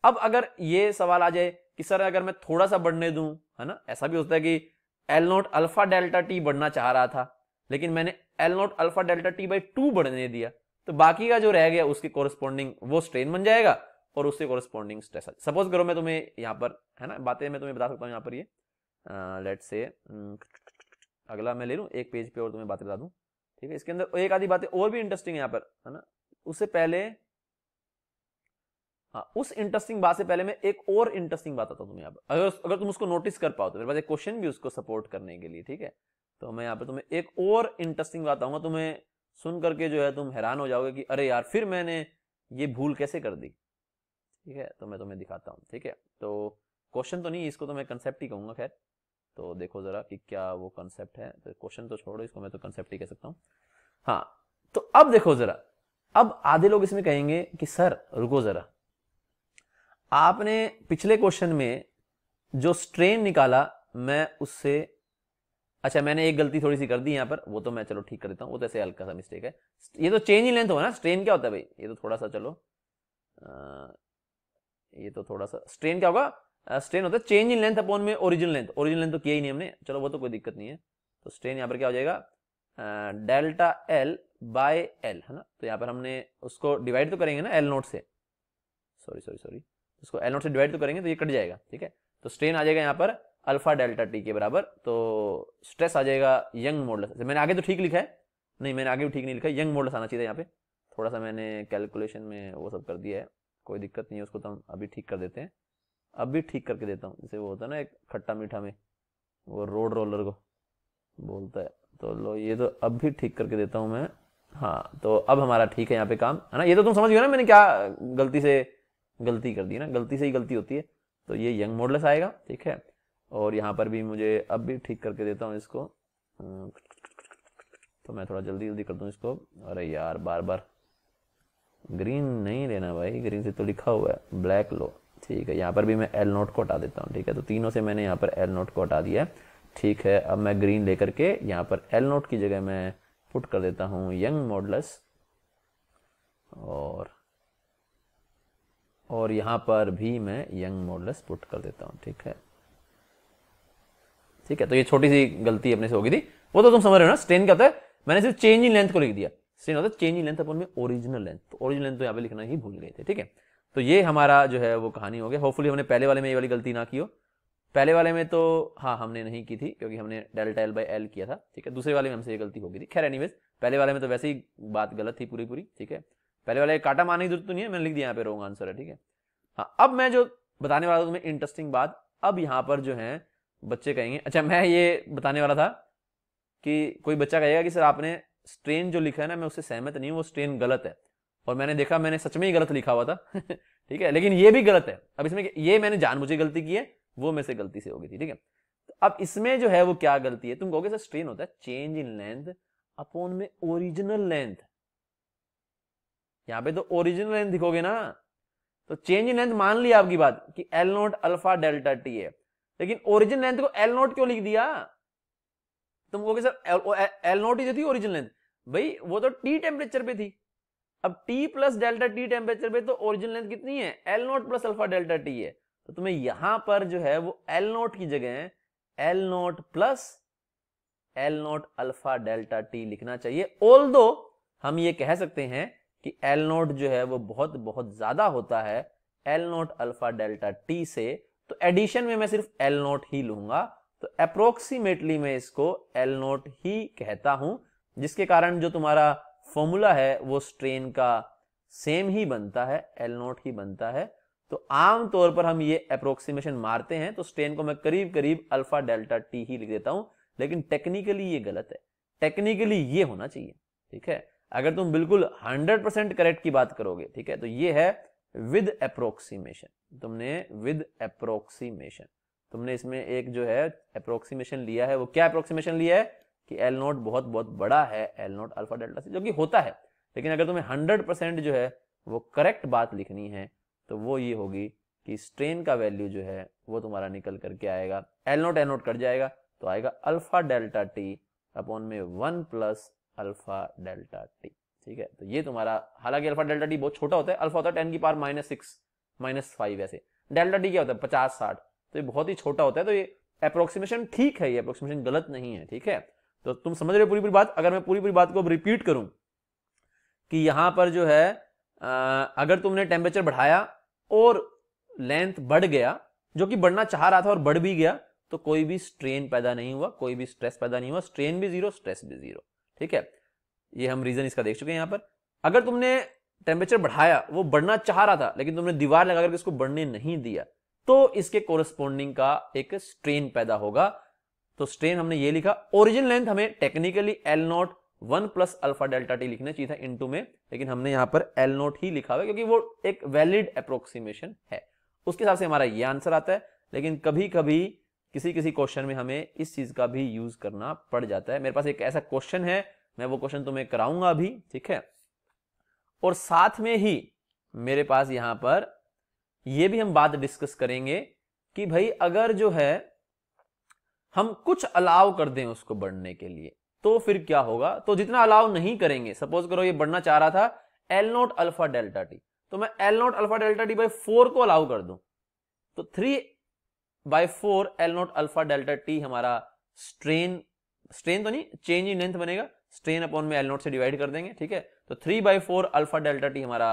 अब अगर ये सवाल आ जाए कि सर अगर मैं थोड़ा सा बढ़ने दूं है ना ऐसा भी होता है कि L naught alpha delta T बढ़ना चाह रहा था लेकिन मैंने L naught alpha delta T by two बढ़ने दिया तो बाकी का जो रह गया उसकी कोरस्पॉन्डिंग वो स्ट्रेन बन जाएगा और उससे कोरस्पॉन्डिंग स्ट्रेस सपोज करो मैं तुम्हें यहाँ पर है ना बातें मैं तुम्हें बता सकता हूँ यहाँ पर ये लेट से हम्म, अगला मैं ले लूँ एक पेज पे और तुम्हें बातें बता दूँ ठीक है इसके अंदर एक आधी बातें और भी इंटरेस्टिंग है यहाँ पर है ना उससे पहले हाँ उस इंटरेस्टिंग बात से पहले मैं एक और इंटरेस्टिंग बात आता तुम्हें यहाँ पर अगर अगर तुम उसको नोटिस कर पाओ तो मेरे पास एक क्वेश्चन भी उसको सपोर्ट करने के लिए ठीक है तो मैं यहाँ पे तुम्हें एक और इंटरेस्टिंग बात आऊंगा तुम्हें सुन करके जो है तुम हैरान हो जाओगे कि अरे यार फिर मैंने ये भूल कैसे कर दी ठीक है तो मैं तुम्हें दिखाता हूँ ठीक है तो क्वेश्चन तो नहीं इसको तो मैं कंसेप्ट ही कहूँगा खैर तो देखो ज़रा कि क्या वो कंसेप्ट है तो क्वेश्चन तो छोड़ो इसको मैं तो कंसेप्ट ही कह सकता हूँ हाँ तो अब देखो ज़रा अब आधे लोग इसमें कहेंगे कि सर रुको ज़रा आपने पिछले क्वेश्चन में जो स्ट्रेन निकाला मैं उससे अच्छा मैंने एक गलती थोड़ी सी कर दी यहाँ पर वो तो मैं चलो ठीक कर देता हूँ वो तो ऐसे हल्का सा मिस्टेक है ये तो चेंज ही लेंथ हो ना स्ट्रेन क्या होता है भाई ये तो थोड़ा सा चलो आ, ये तो थोड़ा सा स्ट्रेन क्या होगा स्ट्रेन होता है चेंज इन लेंथ अपॉन में ओरिजिनल लेंथ ओरिजिनल लेंथ तो किया ही नहीं हमने चलो वो तो कोई दिक्कत नहीं है तो स्ट्रेन यहाँ पर क्या हो जाएगा डेल्टा एल बाय एल है ना तो यहाँ पर हमने उसको डिवाइड तो करेंगे ना एल नोट से सॉरी सॉरी सॉरी इसको एल नोट से डिवाइड तो करेंगे तो ये कट जाएगा ठीक है तो स्ट्रेन आ जाएगा यहाँ पर अल्फा डेल्टा टी के बराबर तो स्ट्रेस आ जाएगा यंग मॉडल तो मैंने आगे तो ठीक लिखा है नहीं मैंने आगे भी ठीक नहीं लिखा यंग मॉडल आना चाहिए यहाँ पे थोड़ा सा मैंने कैलकुलेशन में वो सब कर दिया है कोई दिक्कत नहीं है उसको तो हम अभी ठीक कर देते हैं अब भी ठीक करके देता हूँ जैसे वो होता है ना एक खट्टा मीठा में वो रोड रोलर को बोलता है तो लो ये तो अब भी ठीक करके देता हूँ मैं हाँ तो अब हमारा ठीक है यहाँ पे काम है ना ये तो तुम समझ गए ना मैंने क्या गलती से गलती कर दी ना गलती से ही गलती होती है तो ये यंग मॉडल्स आएगा ठीक है और यहाँ पर भी मुझे अब भी ठीक करके देता हूँ इसको तो मैं थोड़ा जल्दी जल्दी कर दूँ इसको अरे यार बार बार ग्रीन नहीं लेना भाई ग्रीन से तो लिखा हुआ है ब्लैक लो ठीक है यहाँ पर भी मैं एल नोट को हटा देता हूँ ठीक है तो तीनों से मैंने यहाँ पर एल नोट को हटा दिया है ठीक है अब मैं ग्रीन लेकर के यहाँ पर एल नोट की जगह मैं पुट कर देता हूँ यंग मॉडल्स और और यहाँ पर भी मैं यंग मॉडल्स पुट कर देता हूँ ठीक है ठीक है तो ये छोटी सी गलती अपने से होगी थी वो तो तुम समझ रहे हो ना स्टेन क्या होता है मैंने सिर्फ चेंज इन लेंथ को लिख दिया स्टेन होता है चेंज इन लेंथ अपन में ओरिजिनल लेंथ तो ओरिजिनल लेंथ तो यहाँ पे लिखना ही भूल गए थे ठीक है तो ये हमारा जो है वो कहानी हो गया होपफुली हमने पहले वाले में ये वाली गलती ना की हो पहले वाले में तो हाँ हमने नहीं की थी क्योंकि हमने डेल्टा एल बाई एल किया था ठीक है दूसरे वाले में हमसे ये गलती होगी थी खैर एनीवेज पहले वाले में तो वैसे ही बात गलत थी पूरी पूरी ठीक है पहले वाला काटा मारने की जरूरत तो नहीं है मैंने लिख दिया यहाँ पे रोंग आंसर है ठीक है हाँ अब मैं जो बताने वाला था तुम्हें इंटरेस्टिंग बात अब यहाँ पर जो है बच्चे कहेंगे अच्छा मैं ये बताने वाला था कि कोई बच्चा कहेगा कि सर आपने स्ट्रेन जो लिखा है ना मैं उससे सहमत नहीं हूँ वो स्ट्रेन गलत है और मैंने देखा मैंने सच में ही गलत लिखा हुआ था ठीक है लेकिन ये भी गलत है अब इसमें ये मैंने जान मुझे गलती की है वो मेरे से गलती से हो गई थी ठीक है तो अब इसमें जो है वो क्या गलती है तुम कहोगे सर स्ट्रेन होता है चेंज इन लेंथ अपॉन में ओरिजिनल लेंथ यहाँ पे तो ओरिजिनल लेंथ दिखोगे ना तो चेंज इन लेंथ मान लिया आपकी बात कि L naught alpha delta T है लेकिन ओरिजिन लेंथ को एल नोट क्यों लिख दिया तुम कहोगे सर एल नोट ही जो थी ओरिजिन लेंथ भाई वो तो टी टेम्परेचर पे थी अब T plus delta T temperature पे तो ओरिजिन लेंथ कितनी है L naught plus alpha delta T है तो तुम्हें यहां पर जो है वो एल नोट की जगह L naught plus L naught alpha delta T लिखना चाहिए ऑल हम ये कह सकते हैं कि एल नोट जो है वो बहुत बहुत ज्यादा होता है L naught alpha delta T से तो एडिशन में मैं सिर्फ एल नोट ही लूंगा तो अप्रोक्सीमेटली मैं इसको एल नोट ही कहता हूं जिसके कारण जो तुम्हारा फॉर्मूला है वो स्ट्रेन का सेम ही बनता है एल नोट ही बनता है तो आम तौर पर हम ये अप्रोक्सीमेशन मारते हैं तो स्ट्रेन को मैं करीब करीब अल्फा डेल्टा टी ही लिख देता हूं लेकिन टेक्निकली ये गलत है टेक्निकली ये होना चाहिए ठीक है अगर तुम बिल्कुल 100 परसेंट करेक्ट की बात करोगे ठीक है तो ये है विद अप्रोक्सीमेशन तुमने विद अप्रोक्सीमेशन तुमने इसमें एक जो है अप्रोक्सीमेशन लिया है वो क्या अप्रोक्सीमेशन लिया है कि एल नोट बहुत बहुत बड़ा है एल नोट अल्फा डेल्टा से जो कि होता है लेकिन अगर तुम्हें हंड्रेड परसेंट जो है वो करेक्ट बात लिखनी है तो वो ये होगी कि स्ट्रेन का वैल्यू जो है वो तुम्हारा निकल करके आएगा L naught L naught cut जाएगा तो आएगा अल्फा डेल्टा टी अपॉन में one plus alpha delta T ठीक है तो ये तुम्हारा हालांकि अल्फा डेल्टा टी बहुत छोटा होता है अल्फा होता है टेन की power minus six minus five ऐसे डेल्टा टी क्या होता है पचास साठ तो ये बहुत ही छोटा होता है तो ये अप्रोक्सीमेशन ठीक है ये अप्रोक्सीमेशन गलत नहीं है ठीक है तो तुम समझ रहे हो पूरी पूरी बात अगर मैं पूरी पूरी बात को अब रिपीट करूं कि यहां पर जो है आ, अगर तुमने टेम्परेचर बढ़ाया और लेंथ बढ़ गया जो कि बढ़ना चाह रहा था और बढ़ भी गया तो कोई भी स्ट्रेन पैदा नहीं हुआ कोई भी स्ट्रेस पैदा नहीं हुआ स्ट्रेन भी जीरो स्ट्रेस भी जीरो ठीक है ये हम रीजन इसका देख चुके हैं यहाँ पर अगर तुमने टेम्परेचर बढ़ाया वो बढ़ना चाह रहा था लेकिन तुमने दीवार लगा करके उसको बढ़ने नहीं दिया तो इसके कोरस्पोंडिंग का एक स्ट्रेन पैदा होगा तो स्ट्रेन हमने ये लिखा ओरिजिन लेंथ हमें technically L naught one plus alpha delta T लिखना चाहिए था इंटू में लेकिन हमने यहां पर एल नॉट ही लिखा हुआ क्योंकि वो एक वैलिड अप्रोक्सीमेशन है उसके हिसाब से हमारा ये आंसर आता है लेकिन कभी कभी किसी किसी क्वेश्चन में हमें इस चीज का भी यूज करना पड़ जाता है मेरे पास एक ऐसा क्वेश्चन है मैं वो क्वेश्चन तुम्हें कराऊंगा अभी ठीक है और साथ में ही मेरे पास यहां पर ये भी हम बात डिस्कस करेंगे कि भाई अगर जो है हम कुछ अलाव कर दें उसको बढ़ने के लिए तो फिर क्या होगा तो जितना अलाव नहीं करेंगे सपोज करो ये बढ़ना चाह रहा था L naught alpha delta T तो मैं L naught alpha delta T by four को अलाउ कर दूं तो three by four L naught alpha delta T हमारा स्ट्रेन स्ट्रेन तो नहीं चेंज इन लेंथ बनेगा स्ट्रेन अपॉन में एल नॉट से डिवाइड कर देंगे ठीक है तो three by four alpha delta T हमारा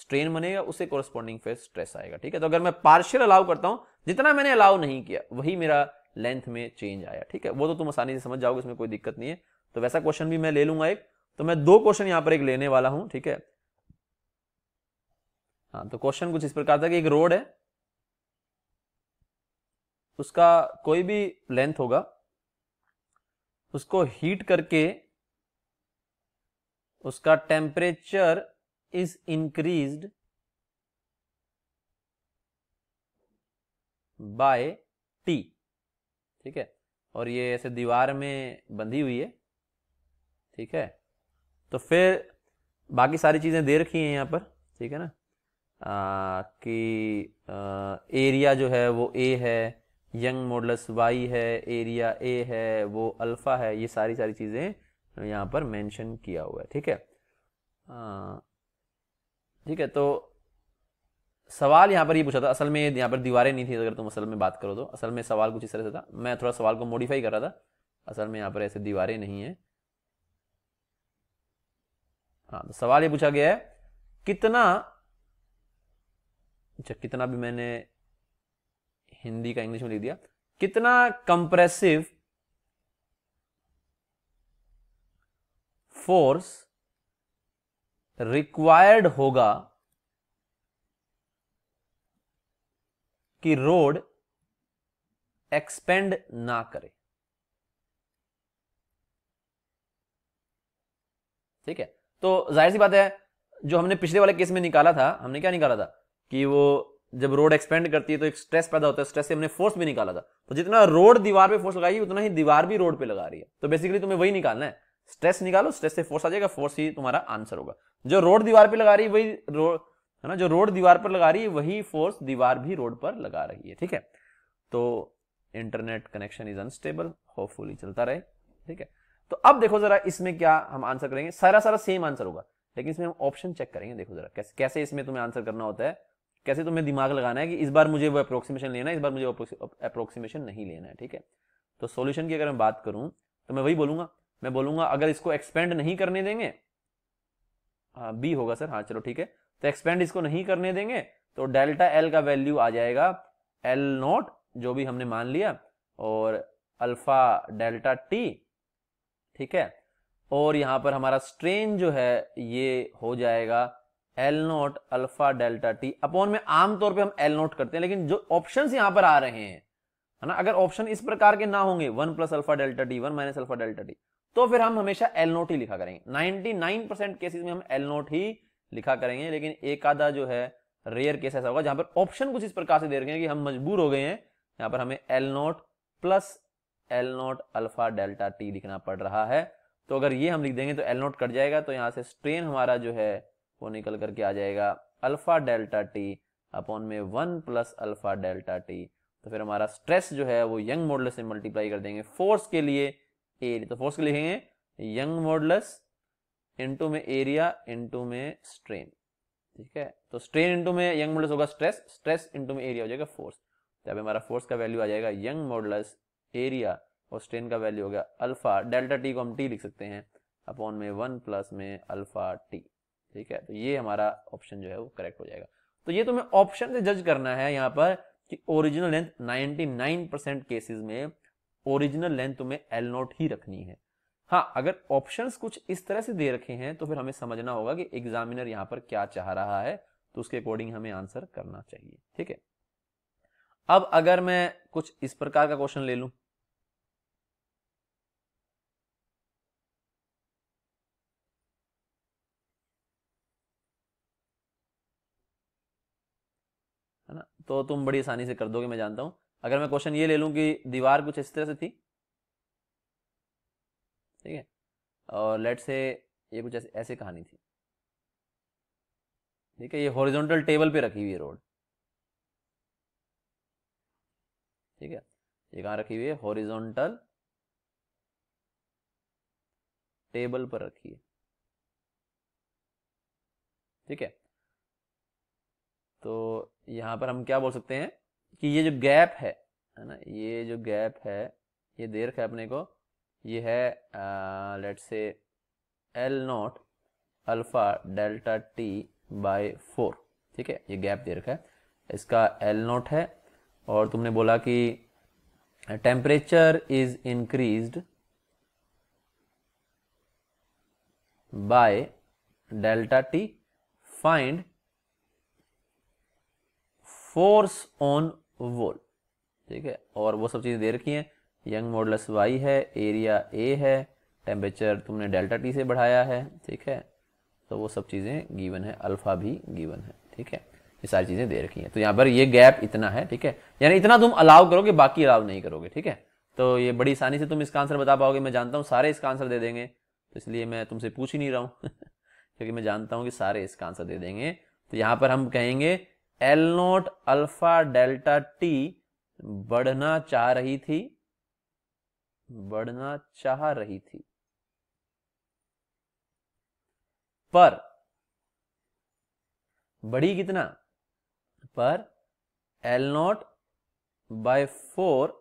स्ट्रेन बनेगा उसे कोरस्पॉन्डिंग फेस स्ट्रेस आएगा ठीक है तो अगर मैं पार्शियल अलाउ करता हूं जितना मैंने अलाउ नहीं किया वही मेरा लेंथ में चेंज आया ठीक है वो तो तुम आसानी से समझ जाओगे इसमें कोई दिक्कत नहीं है तो वैसा क्वेश्चन भी मैं ले लूंगा एक तो मैं दो क्वेश्चन यहां पर एक लेने वाला हूं ठीक है हाँ तो क्वेश्चन कुछ इस प्रकार था कि एक रोड है उसका कोई भी लेंथ होगा उसको हीट करके उसका temperature is increased by T ठीक है और ये ऐसे दीवार में बंधी हुई है ठीक है तो फिर बाकी सारी चीज़ें दे रखी हैं यहाँ पर ठीक है ना आ, कि आ, एरिया जो है वो ए है यंग मॉडल्स वाई है एरिया ए है वो अल्फा है ये सारी सारी चीज़ें यहाँ पर मेंशन किया हुआ है ठीक है हाँ, ठीक है तो सवाल यहाँ पर ये यह पूछा था असल में यहाँ पर दीवारें नहीं थी अगर तुम असल में बात करो तो असल में सवाल कुछ इस तरह से था मैं थोड़ा सवाल को मॉडिफाई कर रहा था असल में यहाँ पर ऐसे दीवारें नहीं है हाँ तो सवाल ये पूछा गया है कितना अच्छा कितना भी मैंने हिंदी का इंग्लिश में लिख दिया कितना कंप्रेसिव फोर्स रिक्वायर्ड होगा कि रोड एक्सपेंड ना करे ठीक है तो जाहिर सी बात है जो हमने पिछले वाले केस में निकाला था हमने क्या निकाला था कि वो जब रोड एक्सपेंड करती है तो एक स्ट्रेस पैदा होता है स्ट्रेस से हमने फोर्स भी निकाला था तो जितना रोड दीवार पे फोर्स लगाई उतना ही दीवार भी रोड पे लगा रही है तो बेसिकली तुम्हें वही निकालना है स्ट्रेस निकालो स्ट्रेस से फोर्स आ जाएगा फोर्स ही तुम्हारा आंसर होगा जो रोड दीवार पे लगा रही है वही रोड है ना जो रोड दीवार पर लगा रही है वही फोर्स दीवार भी रोड पर लगा रही है ठीक है तो internet connection is unstable hopefully चलता रहे ठीक है तो अब देखो जरा इसमें क्या हम आंसर करेंगे सारा सारा सेम आंसर होगा लेकिन इसमें हम ऑप्शन चेक करेंगे देखो जरा कैसे इसमें तुम्हें आंसर करना होता है कैसे तुम्हें दिमाग लगाना है कि इस बार मुझे वो अप्रोक्सीमेशन लेना है इस बार मुझे अप्रोक्सीमेशन नहीं लेना है ठीक है तो सोल्यूशन की अगर मैं बात करूं तो मैं वही बोलूंगा मैं बोलूंगा अगर इसको एक्सपेंड नहीं करने देंगे हाँ बी होगा सर हाँ चलो ठीक है तो एक्सपेंड इसको नहीं करने देंगे तो डेल्टा एल का वैल्यू आ जाएगा एल नोट जो भी हमने मान लिया और अल्फा डेल्टा टी ठीक है और यहां पर हमारा स्ट्रेन जो है ये हो जाएगा L naught alpha delta T upon में आमतौर पे हम एल नोट करते हैं लेकिन जो ऑप्शन यहां पर आ रहे हैं है ना अगर ऑप्शन इस प्रकार के ना होंगे one plus alpha delta T one minus alpha delta T तो फिर हम हमेशा एल नोट ही लिखा करेंगे नाइन परसेंट केसेज में हम एल नोट ही लिखा करेंगे लेकिन एक आधा जो है रेयर केस ऐसा होगा जहां पर ऑप्शन कुछ इस प्रकार से दे रखे हैं कि हम मजबूर हो गए हैं यहाँ पर हमें L naught plus L naught alpha delta T लिखना पड़ रहा है तो अगर ये हम लिख देंगे तो एल नोट कट जाएगा तो यहाँ से स्ट्रेन हमारा जो है वो निकल करके आ जाएगा अल्फा डेल्टा टी अपॉन में one plus alpha delta T तो फिर हमारा स्ट्रेस जो है वो यंग मॉडल से मल्टीप्लाई कर देंगे फोर्स के लिए एरिया तो फोर्स के लिखेंगे यंग मॉडलस इंटू में एरिया इंटू में स्ट्रेन ठीक है तो स्ट्रेन इंटू में यंग मॉडल होगा स्ट्रेस स्ट्रेस इंटू में एरिया हो जाएगा फोर्स तो अब हमारा फोर्स का वैल्यू आ जाएगा यंग मॉडल एरिया और स्ट्रेन का वैल्यू हो गया अल्फा डेल्टा टी को हम टी लिख सकते हैं अपॉन में वन प्लस में अल्फा टी ठीक है तो ये हमारा ऑप्शन जो है वो करेक्ट हो जाएगा तो ये तुम्हें ऑप्शन से जज करना है यहाँ पर कि ओरिजिनल लेंथ 99 परसेंट केसेज में ओरिजिनल लेंथ तुम्हें एल नोट ही रखनी है हाँ अगर ऑप्शंस कुछ इस तरह से दे रखे हैं तो फिर हमें समझना होगा कि एग्जामिनर यहाँ पर क्या चाह रहा है तो उसके अकॉर्डिंग हमें आंसर करना चाहिए ठीक है अब अगर मैं कुछ इस प्रकार का क्वेश्चन ले लूँ तो तुम बड़ी आसानी से कर दोगे मैं जानता हूँ अगर मैं क्वेश्चन ये ले लूँ कि दीवार कुछ इस तरह से थी ठीक है और लेट से ये कुछ ऐसे ऐसे कहानी थी ठीक है ये हॉरिजॉन्टल टेबल पे रखी हुई है रोड ठीक है ये कहाँ रखी हुई है हॉरिजॉन्टल टेबल पर रखी है ठीक है तो यहाँ पर हम क्या बोल सकते हैं कि ये जो गैप है है ना ये जो गैप है ये दे रखा है अपने को ये है let say L naught alpha delta T by four ठीक है ये गैप दे रखा है इसका एल नॉट है और तुमने बोला कि temperature is increased by delta T find force on wall ठीक है और वो सब चीज़ें दे रखी हैं यंग मॉडल्स वाई है एरिया ए है टेम्परेचर तुमने डेल्टा टी से बढ़ाया है ठीक है तो वो सब चीज़ें गिवन है अल्फा भी गिवन है ठीक है ये सारी चीज़ें दे रखी हैं तो यहाँ पर ये गैप इतना है ठीक है यानी इतना तुम अलाउ करोगे बाकी अलाउ नहीं करोगे ठीक है तो ये बड़ी आसानी से तुम इसका आंसर बता पाओगे मैं जानता हूँ सारे इसका आंसर दे देंगे तो इसलिए मैं तुमसे पूछ ही नहीं रहा हूँ क्योंकि मैं जानता हूँ कि सारे इसका आंसर दे देंगे तो यहाँ पर हम कहेंगे L naught alpha delta T बढ़ना चाह रही थी बढ़ना चाह रही थी पर बढ़ी कितना पर L naught by four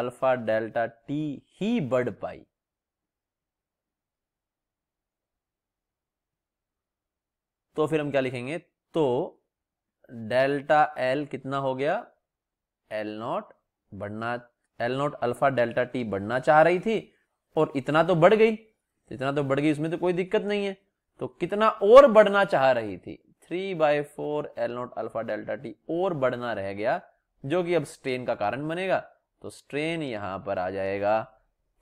alpha delta T ही बढ़ पाई तो फिर हम क्या लिखेंगे तो डेल्टा एल कितना हो गया एल नॉट बढ़ना L naught alpha delta T बढ़ना चाह रही थी और इतना तो बढ़ गई इतना तो बढ़ गई इसमें तो कोई दिक्कत नहीं है तो कितना और बढ़ना चाह रही थी three by four L naught alpha delta T और बढ़ना रह गया जो कि अब स्ट्रेन का कारण बनेगा तो स्ट्रेन यहां पर आ जाएगा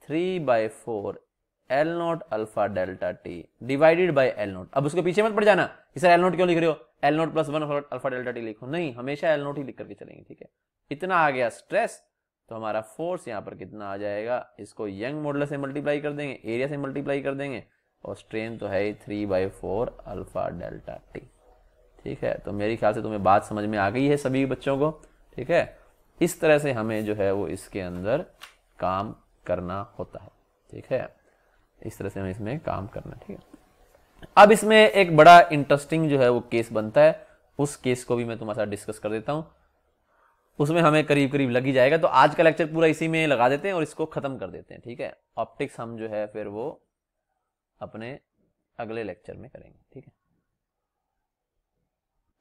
three by four L naught alpha delta T divided by L naught अब उसके पीछे मत पड़ जाना इसे एल नॉट क्यों लिख रहे हो L naught plus one alpha delta T लिखो नहीं हमेशा एल नोट ही लिख करके चलेंगे ठीक है इतना आ गया स्ट्रेस तो हमारा फोर्स यहाँ पर कितना आ जाएगा इसको यंग मॉडल से मल्टीप्लाई कर देंगे एरिया से मल्टीप्लाई कर देंगे और स्ट्रेन तो है ही three by four alpha delta T ठीक है तो मेरे ख्याल से तुम्हें बात समझ में आ गई है सभी बच्चों को ठीक है इस तरह से हमें जो है वो इसके अंदर काम करना होता है ठीक है इस तरह से हमें इसमें काम करना ठीक है अब इसमें एक बड़ा इंटरेस्टिंग जो है वो केस बनता है उस केस को भी मैं तुम्हारे साथ डिस्कस कर देता हूं उसमें हमें करीब करीब लग ही जाएगा तो आज का लेक्चर पूरा इसी में लगा देते हैं और इसको ख़त्म कर देते हैं ठीक है ऑप्टिक्स हम जो है फिर वो अपने अगले लेक्चर में करेंगे ठीक है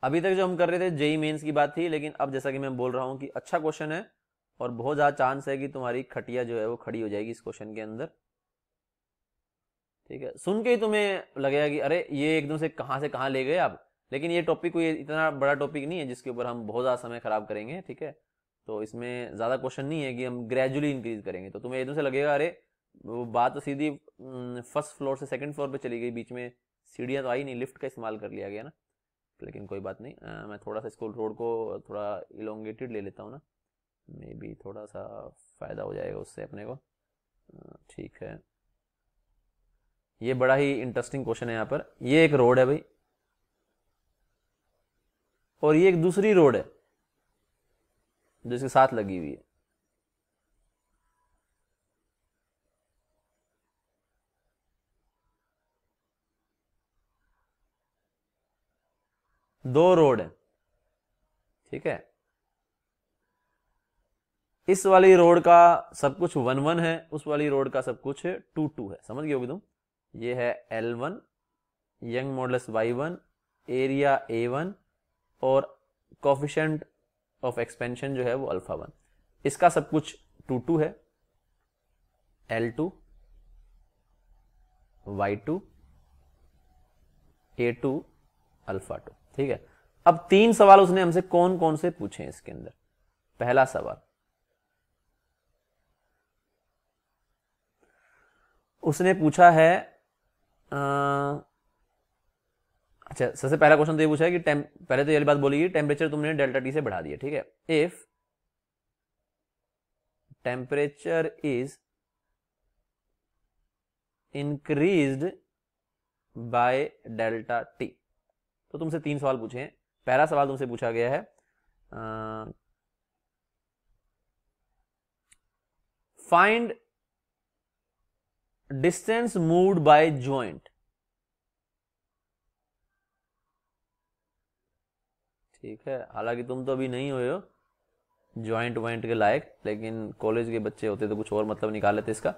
अभी तक जो हम कर रहे थे जेई मेन्स e की बात थी लेकिन अब जैसा कि मैं बोल रहा हूं कि अच्छा क्वेश्चन है और बहुत ज़्यादा चांस है कि तुम्हारी खटिया जो है वो खड़ी हो जाएगी इस क्वेश्चन के अंदर ठीक है सुन के ही तुम्हें लगेगा कि अरे ये एकदम से कहाँ से कहाँ ले गए आप लेकिन ये टॉपिक कोई इतना बड़ा टॉपिक नहीं है जिसके ऊपर हम बहुत ज़्यादा समय खराब करेंगे ठीक है तो इसमें ज़्यादा क्वेश्चन नहीं है कि हम ग्रेजुअली इंक्रीज करेंगे तो तुम्हें एकदम से लगेगा अरे वो बात तो सीधी फर्स्ट फ्लोर से सेकेंड फ्लोर पर चली गई बीच में सीढ़ियाँ तो आई नहीं लिफ्ट का इस्तेमाल कर लिया गया ना लेकिन कोई बात नहीं आ, मैं थोड़ा सा इसको रोड को थोड़ा इलोंगेटेड ले लेता हूँ ना मे बी थोड़ा सा फ़ायदा हो जाएगा उससे अपने को ठीक है ये बड़ा ही इंटरेस्टिंग क्वेश्चन है यहां पर ये एक रोड है भाई और ये एक दूसरी रोड है जो इसके साथ लगी हुई है दो रोड है ठीक है इस वाली रोड का सब कुछ वन वन है उस वाली रोड का सब कुछ टू टू है समझ गए होगी तुम ये है L one Young modulus Y one area A one और कॉफिशेंट ऑफ एक्सपेंशन जो है वो अल्फा वन इसका सब कुछ टू टू है L two Y two A two alpha two ठीक है अब तीन सवाल उसने हमसे कौन कौन से पूछे इसके अंदर पहला सवाल उसने पूछा है अच्छा सबसे पहला क्वेश्चन तो ये पूछा है कि पहले तो ये बात बोली टेम्परेचर तुमने डेल्टा टी से बढ़ा दिया ठीक है if temperature is increased by delta T तो तुमसे तीन सवाल पूछे हैं पहला सवाल तुमसे पूछा गया है find distance moved by joint ठीक है हालांकि तुम तो अभी नहीं हुए हो ज्वाइंट वाइंट के लायक लेकिन कॉलेज के बच्चे होते तो कुछ और मतलब निकाल लेते इसका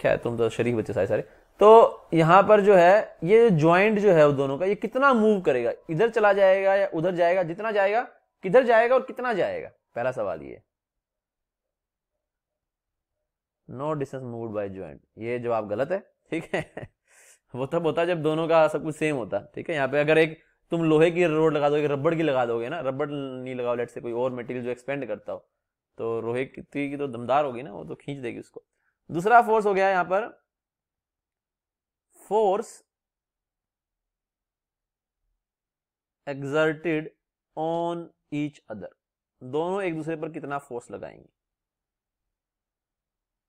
खैर तुम तो शरीक बच्चे सारे सारे तो यहां पर जो है ये ज्वाइंट जो है वो दोनों का ये कितना मूव करेगा इधर चला जाएगा या उधर जाएगा जितना जाएगा किधर जाएगा और कितना जाएगा पहला सवाल ये no distance move by joint ये जवाब गलत है ठीक है वो तब होता है जब दोनों का सब कुछ सेम होता ठीक है यहाँ पे अगर एक तुम लोहे की रोड लगा दोगे रबड़ की लगा दोगे ना रबड़ नहीं लगाओ लेट से कोई और मटेरियल जो एक्सपेंड करता हो तो रोहे की तो दमदार होगी ना वो तो खींच देगी उसको दूसरा फोर्स हो गया यहाँ पर force exerted on each other दोनों एक दूसरे पर कितना फोर्स लगाएंगे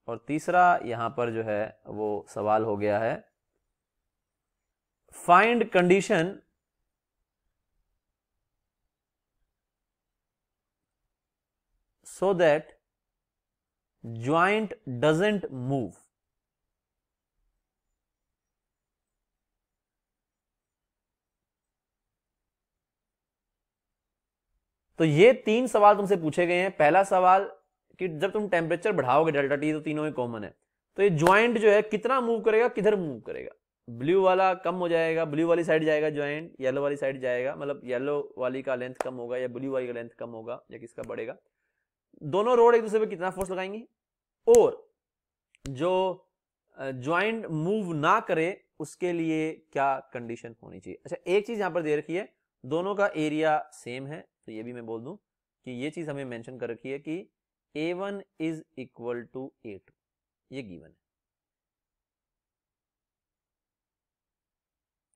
और तीसरा यहां पर जो है वो सवाल हो गया है find condition so that joint doesn't move तो ये तीन सवाल तुमसे पूछे गए हैं पहला सवाल कि जब तुम टेम्परेचर बढ़ाओगे डेल्टा टी तो तीनों ही कॉमन है तो ये ज्वाइंट जो है कितना मूव करेगा किधर मूव करेगा ब्लू वाला कम हो जाएगा ब्लू वाली साइड जाएगा ज्वाइंट येलो वाली साइड जाएगा मतलब येलो वाली का लेंथ कम होगा या ब्लू वाली का लेंथ कम होगा या किसका बढ़ेगा दोनों रोड एक दूसरे पर कितना फोर्स लगाएंगे और जो ज्वाइंट मूव ना करे उसके लिए क्या कंडीशन होनी चाहिए अच्छा एक चीज यहां पर दे रखी है दोनों का एरिया सेम है तो ये भी मैं बोल दूं कि ये चीज हमें मेंशन कर रखी है कि A one is equal to A two ये गिवन है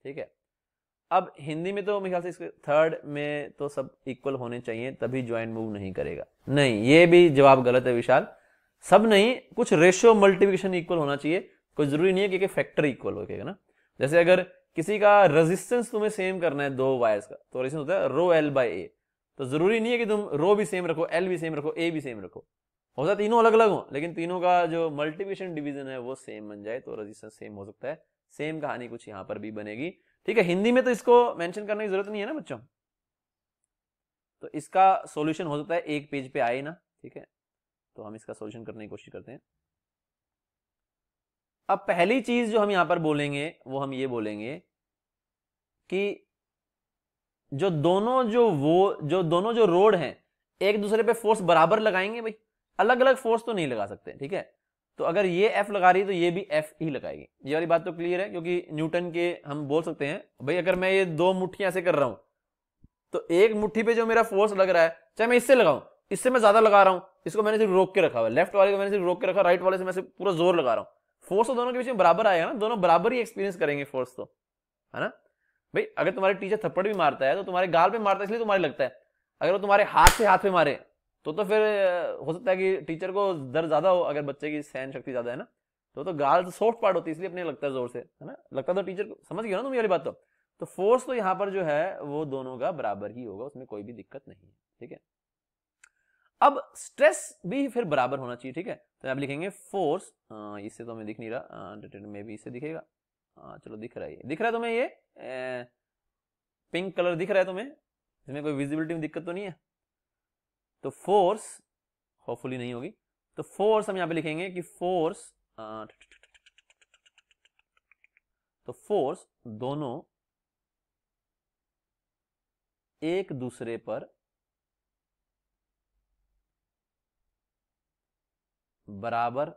ठीक है अब हिंदी में तो मेरे ख्याल से इसके थर्ड में तो सब इक्वल होने चाहिए तभी ज्वाइन मूव नहीं करेगा नहीं ये भी जवाब गलत है विशाल सब नहीं कुछ रेशियो मल्टीप्लिकेशन इक्वल होना चाहिए कोई जरूरी नहीं है कि फैक्टर इक्वल हो ना जैसे अगर किसी का रेजिस्टेंस तुम्हें सेम करना है दो वायर्स का तो रेजिस्टेंस होता है रो एल बाय ए तो ज़रूरी नहीं है कि तुम रो भी सेम रखो एल भी सेम रखो ए भी सेम रखो हो सकता है तीनों अलग अलग हो लेकिन तीनों का जो मल्टीपेशन डिवीजन है वो सेम बन जाए तो रजिस्टेंस सेम हो सकता है सेम कहानी कुछ यहां पर भी बनेगी ठीक है हिंदी में तो इसको मेंशन करने की जरूरत नहीं है ना बच्चों तो इसका सॉल्यूशन हो सकता है एक पेज पे आए ना ठीक है तो हम इसका सॉल्यूशन करने की कोशिश करते हैं अब पहली चीज जो हम यहां पर बोलेंगे वो हम ये बोलेंगे कि जो दोनों जो वो जो दोनों जो रोड हैं एक दूसरे पे फोर्स बराबर लगाएंगे भाई अलग अलग फोर्स तो नहीं लगा सकते ठीक है तो अगर ये एफ लगा रही है तो ये भी एफ ही लगाएगी ये वाली बात तो क्लियर है क्योंकि न्यूटन के हम बोल सकते हैं भाई अगर मैं ये दो मुठ्ठियां से कर रहा हूं तो एक मुट्ठी पे जो मेरा फोर्स लग रहा है चाहे मैं इससे लगाऊं इससे मैं ज्यादा लगा रहा हूं इसको मैंने सिर्फ रोक के रखा हुआ लेफ्ट वाले को मैंने सिर्फ रोक के रखा राइट वाले से मैं पूरा जोर लगा रहा हूँ फोर्स तो दोनों के बीच में बराबर आएगा ना दोनों बराबर ही एक्सपीरियंस करेंगे फोर्स तो है ना भाई अगर तुम्हारे टीचर थप्पड़ भी मारता है तो तुम्हारे गाल पे मारता है इसलिए तो तुम्हारे लगता है अगर वो तुम्हारे हाथ से हाथ पे मारे तो तो फिर हो सकता है कि टीचर को दर्द ज्यादा हो अगर बच्चे की सहन शक्ति ज्यादा है ना तो तो गाल तो सॉफ्ट पार्ट होती है इसलिए अपने लगता है जोर से है ना लगता तो टीचर को समझ गया ना तुम ये वाली बात तो तो फोर्स तो यहाँ पर जो है वो दोनों का बराबर ही होगा उसमें कोई भी दिक्कत नहीं है ठीक है अब स्ट्रेस भी फिर बराबर होना चाहिए ठीक है तो आप लिखेंगे फोर्स इससे तो हमें दिख नहीं रहा में भी इससे दिखेगा चलो दिख रहा है दिख रहा है तुम्हें ये पिंक कलर दिख रहा है तुम्हें इसमें कोई विजिबिलिटी में दिक्कत तो नहीं है तो फोर्स होपफुली नहीं होगी तो फोर्स हम यहां पे लिखेंगे कि फोर्स तो फोर्स दोनों एक दूसरे पर बराबर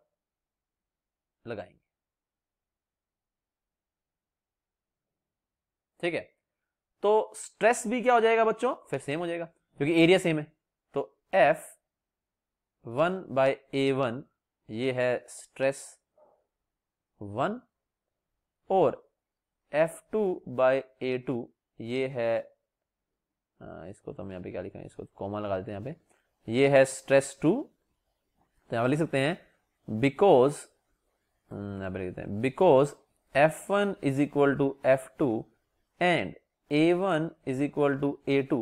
लगाएंगे ठीक है तो स्ट्रेस भी क्या हो जाएगा बच्चों फिर सेम हो जाएगा क्योंकि एरिया सेम है तो F one by A one ये है स्ट्रेस वन और F two by A two ये है आ, इसको तो हम यहाँ पे क्या लिखा इसको कॉमा लगा देते हैं यहाँ पे ये है स्ट्रेस टू तो यहाँ पर लिख सकते हैं बिकॉज हम्म, यहाँ पे लिखते हैं because F one is equal to F two and A one is equal to A two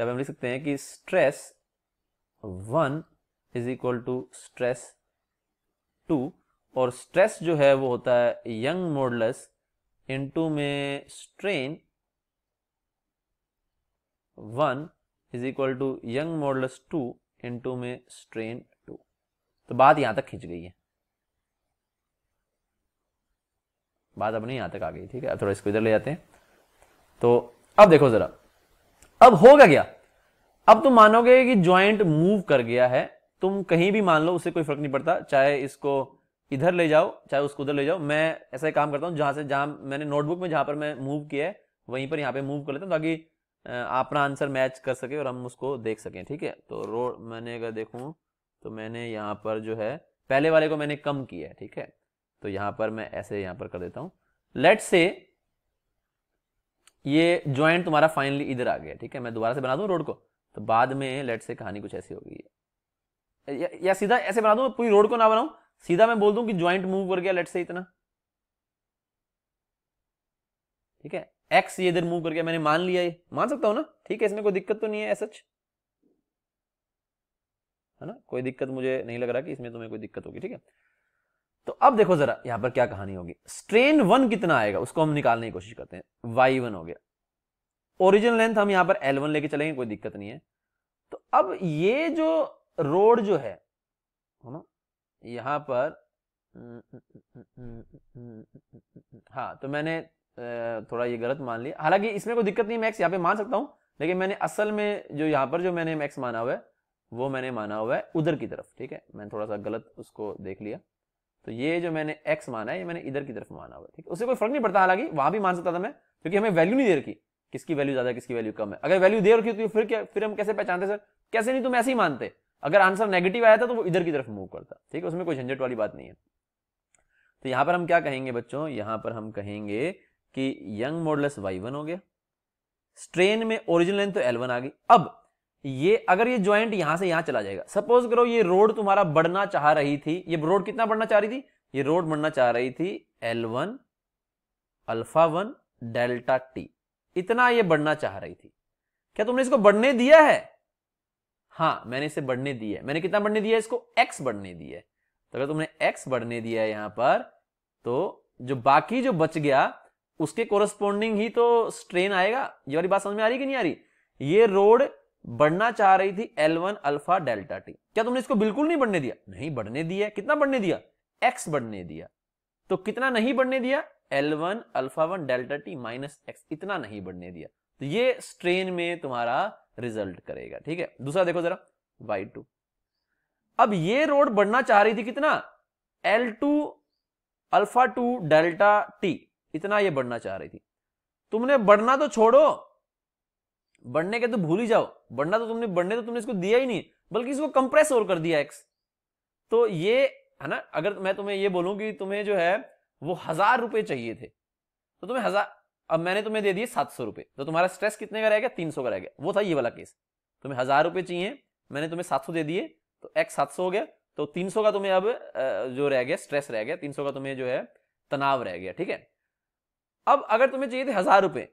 अब हम लिख सकते हैं कि stress one is equal to stress two और स्ट्रेस जो है वो होता है यंग मॉडलस इनटू में strain one is equal to Young modulus two into में स्ट्रेन टू तो बात यहां तक खींच गई है बात अपनी यहां तक आ गई ठीक है थोड़ा इसको इधर ले जाते हैं तो अब देखो जरा अब होगा क्या अब तुम मानोगे कि ज्वाइंट मूव कर गया है तुम कहीं भी मान लो उससे कोई फर्क नहीं पड़ता चाहे इसको इधर ले जाओ चाहे उसको उधर ले जाओ मैं ऐसा ही काम करता हूँ जहां से जहां मैंने नोटबुक में जहां पर मैं मूव किया है वहीं पर यहाँ पे मूव कर लेता हूँ ताकि अपना आंसर मैच कर सके और हम उसको देख सकें ठीक है तो रोड मैंने अगर देखूँ तो मैंने यहाँ पर जो है पहले वाले को मैंने कम किया है ठीक है तो यहाँ पर मैं ऐसे यहाँ पर कर देता हूँ लेट से ये ज्वाइंट तुम्हारा फाइनली इधर आ गया ठीक है मैं दोबारा से बना दूँ रोड को तो बाद में लेट से कहानी कुछ ऐसी होगी या, या सीधा ऐसे बना दूँ पूरी रोड को ना बनाऊँ सीधा मैं बोल दूँ कि ज्वाइंट मूव कर गया लेट से इतना ठीक है एक्स ये इधर मूव कर गया मैंने मान लिया ये मान सकता हूँ ना ठीक है इसमें कोई दिक्कत तो नहीं है ऐसा है ना कोई दिक्कत मुझे नहीं लग रहा कि इसमें तुम्हें कोई दिक्कत होगी ठीक है तो अब देखो जरा यहां पर क्या कहानी होगी स्ट्रेन वन कितना आएगा उसको हम निकालने की कोशिश करते हैं वाई वन हो गया ओरिजिनल लेंथ हम यहां पर एल वन लेके चलेंगे कोई दिक्कत नहीं है तो अब ये जो रोड जो है ना यहां पर हाँ तो मैंने थोड़ा ये गलत मान लिया हालांकि इसमें कोई दिक्कत नहीं मैक्स यहाँ पे मान सकता हूं लेकिन मैंने असल में जो यहां पर जो मैंने मैक्स माना हुआ है वो मैंने माना हुआ है उधर की तरफ ठीक है मैंने थोड़ा सा गलत उसको देख लिया तो ये जो मैंने एक्स माना है ये मैंने इधर की तरफ माना हुआ ठीक है उससे कोई फर्क नहीं पड़ता हालांकि वहां भी मान सकता था मैं क्योंकि हमें वैल्यू नहीं दे रखी किसकी वैल्यू ज्यादा किसकी वैल्यू कम है अगर वैल्यू दे रखी तो फिर क्या फिर हम कैसे पहचानते सर कैसे नहीं तुम ऐसे ही मानते अगर आंसर नेगेटिव आया था तो वो इधर की तरफ मूव करता ठीक है उसमें कोई झंझट वाली बात नहीं है तो यहां पर हम क्या कहेंगे बच्चों यहां पर हम कहेंगे कि यंग मॉडलस वाई वन हो गया स्ट्रेन में ओरिजिनल लेंथ तो एल वन आ गई अब ये अगर ये ज्वाइंट यहां से यहां चला जाएगा सपोज करो ये रोड तुम्हारा बढ़ना चाह रही थी ये रोड कितना बढ़ना चाह रही थी ये रोड बढ़ना चाह रही थी L one alpha one delta T इतना ये बढ़ना चाह रही थी क्या तुमने इसको बढ़ने दिया है हाँ मैंने इसे बढ़ने दिया है मैंने कितना बढ़ने दिया इसको एक्स बढ़ने दिया है तो अगर तुमने एक्स बढ़ने दिया है यहां पर तो जो बाकी जो बच गया उसके कोरस्पोंडिंग ही तो स्ट्रेन आएगा ये वाली बात समझ में आ रही कि नहीं आ रही ये रोड बढ़ना चाह रही थी L one alpha delta T क्या तुमने इसको बिल्कुल नहीं बढ़ने दिया नहीं बढ़ने दिया कितना बढ़ने दिया एक्स बढ़ने दिया तो कितना नहीं बढ़ने दिया L one alpha one delta T minus X इतना नहीं बढ़ने दिया तो ये स्ट्रेन में तुम्हारा रिजल्ट करेगा ठीक है दूसरा देखो जरा वाई टू अब ये रोड बढ़ना चाह रही थी कितना L two alpha two delta T इतना ये बढ़ना चाह रही थी तुमने बढ़ना तो छोड़ो बढ़ने के तो भूल ही जाओ बढ़ना तो तुमने बढ़ने तो तुमने इसको दिया ही नहीं बल्कि इसको कंप्रेस और कर दिया एक्स तो ये है ना अगर मैं तुम्हें ये बोलूं कि तुम्हें जो है वो हजार रुपए चाहिए थे तो तुम्हें हजार अब मैंने तुम्हें दे दिए सात सौ रुपए तो तुम्हारा स्ट्रेस कितने का रहेगा तीन सौ का रह गया वो था ये वाला केस तुम्हें हजार रुपए चाहिए मैंने तुम्हें सात सौ दे दिए तो एक्स सात सौ हो गया तो तीन सौ का तुम्हें अब जो रह गया स्ट्रेस रह गया तीन सौ का तुम्हें जो है तनाव रह गया ठीक है अब अगर तुम्हें चाहिए थे हजार रुपए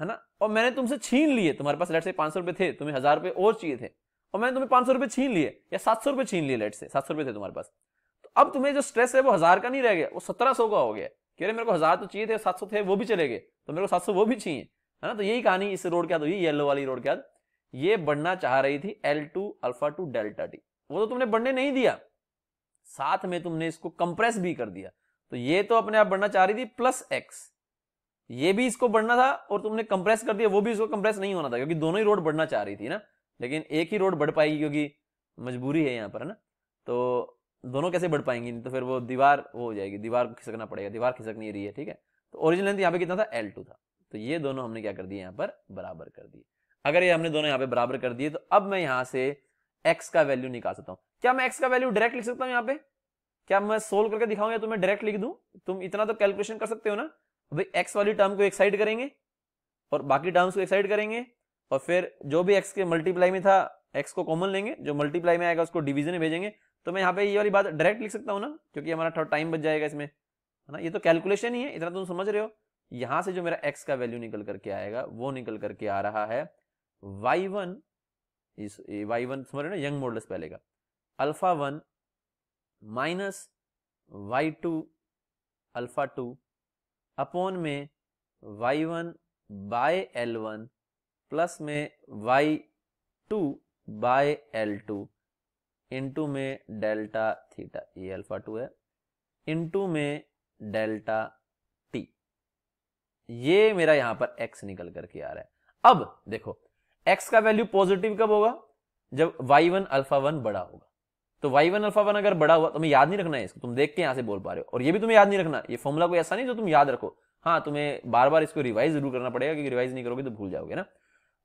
है ना और मैंने तुमसे छीन लिए तुम्हारे पास लेट से पांच सौ रुपए थे तुम्हें हजार रुपए और चाहिए थे और मैंने तुम्हें पांच सौ रुपए छीन लिए या सात सौ रुपए छीन लिए लेट से सात सौ रुपए थे तुम्हारे पास तो अब तुम्हें जो स्ट्रेस है वो हजार का नहीं रह गया वो सत्रह सौ का हो गया कह रहे मेरे को हजार तो चाहिए थे सात सौ थे वो भी चले गए तो मेरे को सात सौ वो भी चाहिए है ना तो यही कहानी इस रोड के याद हुई येलो वाली रोड के याद ये बढ़ना चाह रही थी L two alpha two delta T वो तो तुमने बढ़ने नहीं दिया साथ में तुमने इसको कंप्रेस भी कर दिया तो ये तो अपने आप बढ़ना चाह रही थी प्लस एक्स ये भी इसको बढ़ना था और तुमने कंप्रेस कर दिया वो भी इसको कंप्रेस नहीं होना था क्योंकि दोनों ही रोड बढ़ना चाह रही थी ना लेकिन एक ही रोड बढ़ पाएगी क्योंकि मजबूरी है यहाँ पर है ना तो दोनों कैसे बढ़ पाएंगी नहीं तो फिर वो दीवार वो हो जाएगी दीवार को खिसकना पड़ेगा दीवार खिसक नहीं रही है ठीक है तो ओरिजिनल लेंथ यहाँ पे कितना था एल था तो ये दोनों हमने क्या कर दिया यहाँ पर बराबर कर दिए अगर ये हमने दोनों यहाँ पे बराबर कर दिए तो अब मैं यहाँ से एक्स का वैल्यू निकाल सकता हूँ क्या मैं एक्स का वैल्यू डायरेक्ट लिख सकता हूँ यहाँ पे क्या मैं सोल्व करके दिखाऊं या तुम्हें डायरेक्ट लिख दूं तुम इतना तो कैलकुलेशन कर सकते हो ना भाई एक्स वाली टर्म को एक्साइड करेंगे और बाकी टर्म्स को एक्साइड करेंगे और फिर जो भी एक्स के मल्टीप्लाई में था एक्स को कॉमन लेंगे जो मल्टीप्लाई में आएगा उसको डिवीजन में भेजेंगे तो मैं यहाँ पे ये वाली बात डायरेक्ट लिख सकता हूँ ना क्योंकि हमारा थोड़ा टाइम बच जाएगा इसमें है ना ये तो कैलकुलेशन ही है इतना तुम समझ रहे हो यहाँ से जो मेरा एक्स का वैल्यू निकल करके आएगा वो निकल करके आ रहा है वाई वन इस वाई वन समझ रहे ना यंग मॉडल पहले का alpha one minus Y two alpha two upon में Y one by L one plus में Y two by L two into में डेल्टा थीटा ये अल्फा टू है इंटू में डेल्टा टी ये मेरा यहां पर एक्स निकल करके आ रहा है अब देखो एक्स का वैल्यू पॉजिटिव कब होगा जब वाई वन अल्फा वन बड़ा होगा तो वाई वन अल्फा वन अगर बड़ा हुआ तुम्हें याद नहीं रखना है इसको तुम देख के यहाँ से बोल पा रहे हो और ये भी तुम्हें याद नहीं रखना ये फॉर्मुला कोई ऐसा नहीं जो तुम याद रखो हाँ तुम्हें बार बार इसको रिवाइज जरूर करना पड़ेगा क्योंकि रिवाइज नहीं करोगे तो भूल जाओगे ना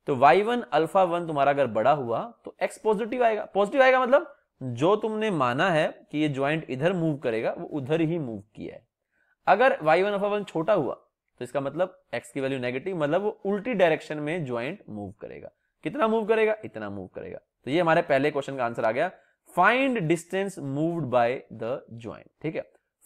तो वाई वन अल्फा वन तुम्हारा अगर बड़ा हुआ तो एक्स पॉजिटिव आएगा पॉजिटिव आएगा मतलब जो तुमने माना है कि ये ज्वाइंट इधर मूव करेगा वो उधर ही मूव किया है अगर वाई वन अल्फा वन छोटा हुआ तो इसका मतलब एक्स की वैल्यू नेगेटिव मतलब वो उल्टी डायरेक्शन में ज्वाइंट मूव करेगा कितना मूव करेगा इतना मूव करेगा तो ये हमारे पहले क्वेश्चन का आंसर आ गया find distance moved by the joint ठीक है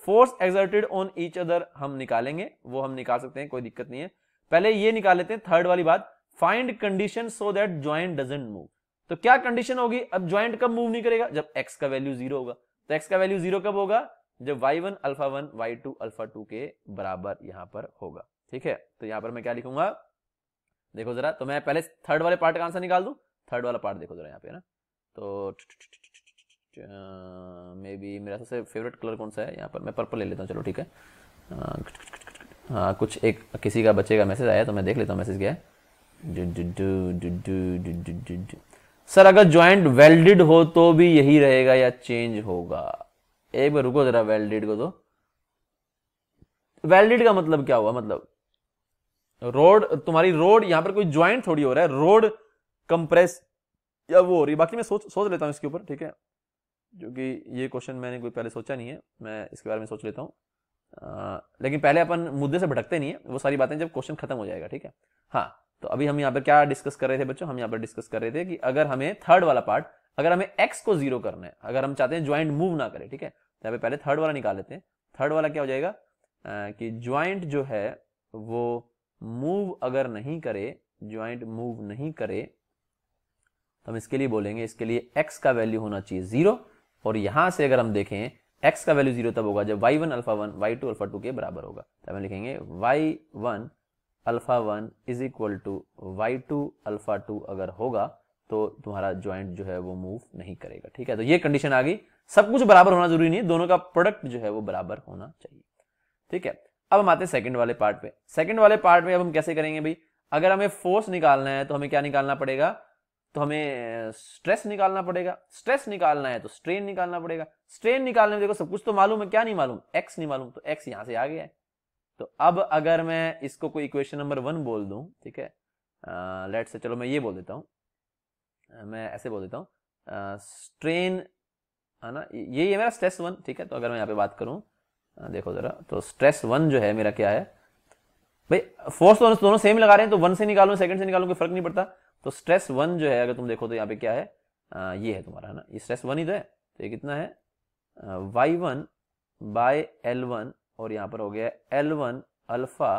force exerted on each other हम निकालेंगे वो हम निकाल सकते हैं कोई दिक्कत नहीं है पहले ये निकाल लेते हैं थर्ड वाली बात find condition so that joint doesn't move तो क्या कंडीशन होगी अब ज्वाइंट कब मूव नहीं करेगा जब एक्स का वैल्यू जीरो होगा तो एक्स का वैल्यू जीरो कब होगा जब Y one alpha one Y two alpha two के बराबर यहां पर होगा ठीक है तो यहां पर मैं क्या लिखूंगा देखो जरा तो मैं पहले थर्ड वाले पार्ट का आंसर निकाल दू थर्ड वाला पार्ट देखो जरा यहाँ पे ना तो मे बी मेरा सबसे फेवरेट कलर कौन सा है यहाँ पर मैं पर्पल ले लेता हूँ चलो ठीक है हाँ कुछ एक किसी का बच्चे का मैसेज आया तो मैं देख लेता हूँ मैसेज क्या है सर अगर ज्वाइंट वेल्डेड हो तो भी यही रहेगा या चेंज होगा एक बार रुको जरा वेल्डेड को तो वेल्डेड का मतलब क्या हुआ मतलब रोड तुम्हारी रोड यहां पर कोई ज्वाइंट थोड़ी हो रहा है रोड कंप्रेस या वो हो रही बाकी मैं सोच सोच लेता हूं इसके ऊपर ठीक है जो कि ये क्वेश्चन मैंने कोई पहले सोचा नहीं है मैं इसके बारे में सोच लेता हूँ लेकिन पहले अपन मुद्दे से भटकते नहीं है वो सारी बातें जब क्वेश्चन खत्म हो जाएगा ठीक है हाँ तो अभी हम यहाँ पर क्या डिस्कस कर रहे थे बच्चों हम यहाँ पर डिस्कस कर रहे थे कि अगर हमें थर्ड वाला पार्ट अगर हमें एक्स को जीरो करना है अगर हम चाहते हैं ज्वाइंट मूव ना करें ठीक है तो यहाँ पे पहले थर्ड वाला निकाल लेते हैं थर्ड वाला क्या हो जाएगा आ, कि ज्वाइंट जो है वो मूव अगर नहीं करे ज्वाइंट मूव नहीं करे तो हम इसके लिए बोलेंगे इसके लिए एक्स का वैल्यू होना चाहिए जीरो और यहां से अगर हम देखें एक्स का वैल्यू जीरो तब होगा जब Y one alpha one Y two alpha two के बराबर होगा तब हम लिखेंगे Y one alpha one is equal to Y two alpha two अगर होगा तो तुम्हारा ज्वाइंट जो है वो मूव नहीं करेगा ठीक है तो ये कंडीशन आ गई सब कुछ बराबर होना जरूरी नहीं दोनों का प्रोडक्ट जो है वो बराबर होना चाहिए ठीक है अब हम आते हैं सेकंड वाले पार्ट पे सेकंड वाले पार्ट में अब हम कैसे करेंगे भाई अगर हमें फोर्स निकालना है तो हमें क्या निकालना पड़ेगा तो हमें स्ट्रेस निकालना पड़ेगा स्ट्रेस निकालना है तो स्ट्रेन निकालना पड़ेगा स्ट्रेन निकालने में देखो सब कुछ तो मालूम है क्या नहीं मालूम एक्स नहीं मालूम तो एक्स यहां से आ गया है तो अब अगर मैं इसको कोई इक्वेशन नंबर वन बोल दू ठीक है लेट से चलो मैं ये बोल देता हूँ मैं ऐसे बोल देता हूँ स्ट्रेन है ना यही है मेरा स्ट्रेस वन ठीक है तो अगर मैं यहाँ पे बात करूँ देखो जरा तो स्ट्रेस वन जो है मेरा क्या है भाई फोर्स तो दोनों दोनों सेम लगा रहे हैं तो वन से निकालू सेकंड से निकालू कोई फर्क नहीं पड़ता तो स्ट्रेस वन जो है अगर तुम देखो तो यहाँ पे क्या है आ, ये है तुम्हारा है ना ये स्ट्रेस वन ही तो है तो ये कितना है Y one by L one और यहाँ पर हो गया L one alpha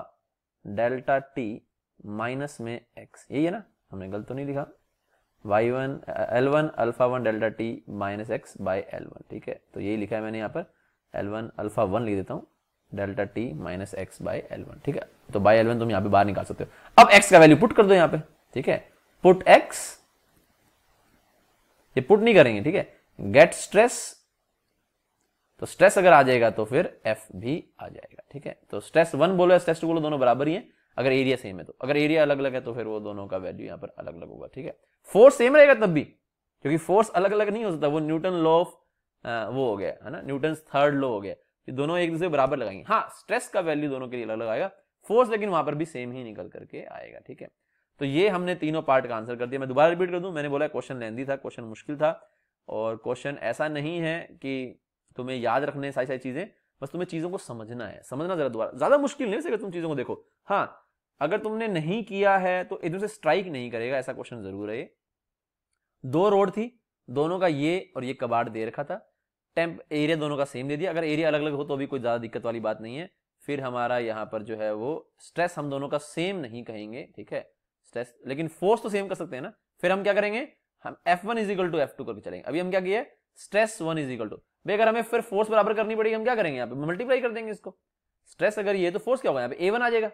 delta T minus में एक्स यही है ना हमने गलत तो नहीं लिखा Y one L one alpha one delta T minus X by L one ठीक है तो यही लिखा है मैंने यहाँ पर एल वन अल्फा वन लिख देता हूँ delta T minus X by L one ठीक है तो बाई एल वन तुम यहाँ पे बाहर निकाल सकते हो अब एक्स का वैल्यू पुट कर दो यहाँ पे ठीक है पुट एक्स ये पुट नहीं करेंगे ठीक है गेट स्ट्रेस तो स्ट्रेस अगर आ जाएगा तो फिर एफ भी आ जाएगा ठीक है तो स्ट्रेस वन बोलो या स्ट्रेस टू बोलो दोनों बराबर ही है अगर एरिया सेम है तो अगर एरिया अलग अलग है तो फिर वो दोनों का वैल्यू यहां पर अलग अलग होगा ठीक है फोर्स सेम रहेगा तब भी क्योंकि फोर्स अलग अलग नहीं हो सकता वो न्यूटन लॉ ऑफ वो हो गया है ना न्यूटन थर्ड लॉ हो गया ये दोनों एक दूसरे बराबर लगाएंगे हाँ स्ट्रेस का वैल्यू दोनों के लिए अलग अलग आएगा फोर्स लेकिन वहां पर भी सेम ही निकल करके आएगा ठीक है तो ये हमने तीनों पार्ट का आंसर कर दिया मैं दोबारा रिपीट कर दूं मैंने बोला क्वेश्चन लेंदी था क्वेश्चन मुश्किल था और क्वेश्चन ऐसा नहीं है कि तुम्हें याद रखने सारी सारी चीज़ें बस तुम्हें चीज़ों को समझना है समझना ज़रा दोबारा ज़्यादा मुश्किल नहीं अगर तुम चीज़ों को देखो हाँ अगर तुमने नहीं किया है तो एक से स्ट्राइक नहीं करेगा ऐसा क्वेश्चन ज़रूर है ये दो रोड थी दोनों का ये और ये कबाड़ दे रखा था टेम्प एरिया दोनों का सेम दे दिया अगर एरिया अलग अलग हो तो अभी कोई ज़्यादा दिक्कत वाली बात नहीं है फिर हमारा यहाँ पर जो है वो स्ट्रेस हम दोनों का सेम नहीं कहेंगे ठीक है स्ट्रेस लेकिन फोर्स तो सेम कर सकते हैं ना फिर हम क्या करेंगे हम F one is equal to F two करके चलेंगे अभी हम क्या किए stress one is equal to भाई अगर हमें फिर फोर्स बराबर करनी पड़ेगी हम क्या करेंगे यहाँ पे मल्टीप्लाई कर देंगे इसको स्ट्रेस अगर ये तो फोर्स क्या होगा यहाँ पे ए वन आ जाएगा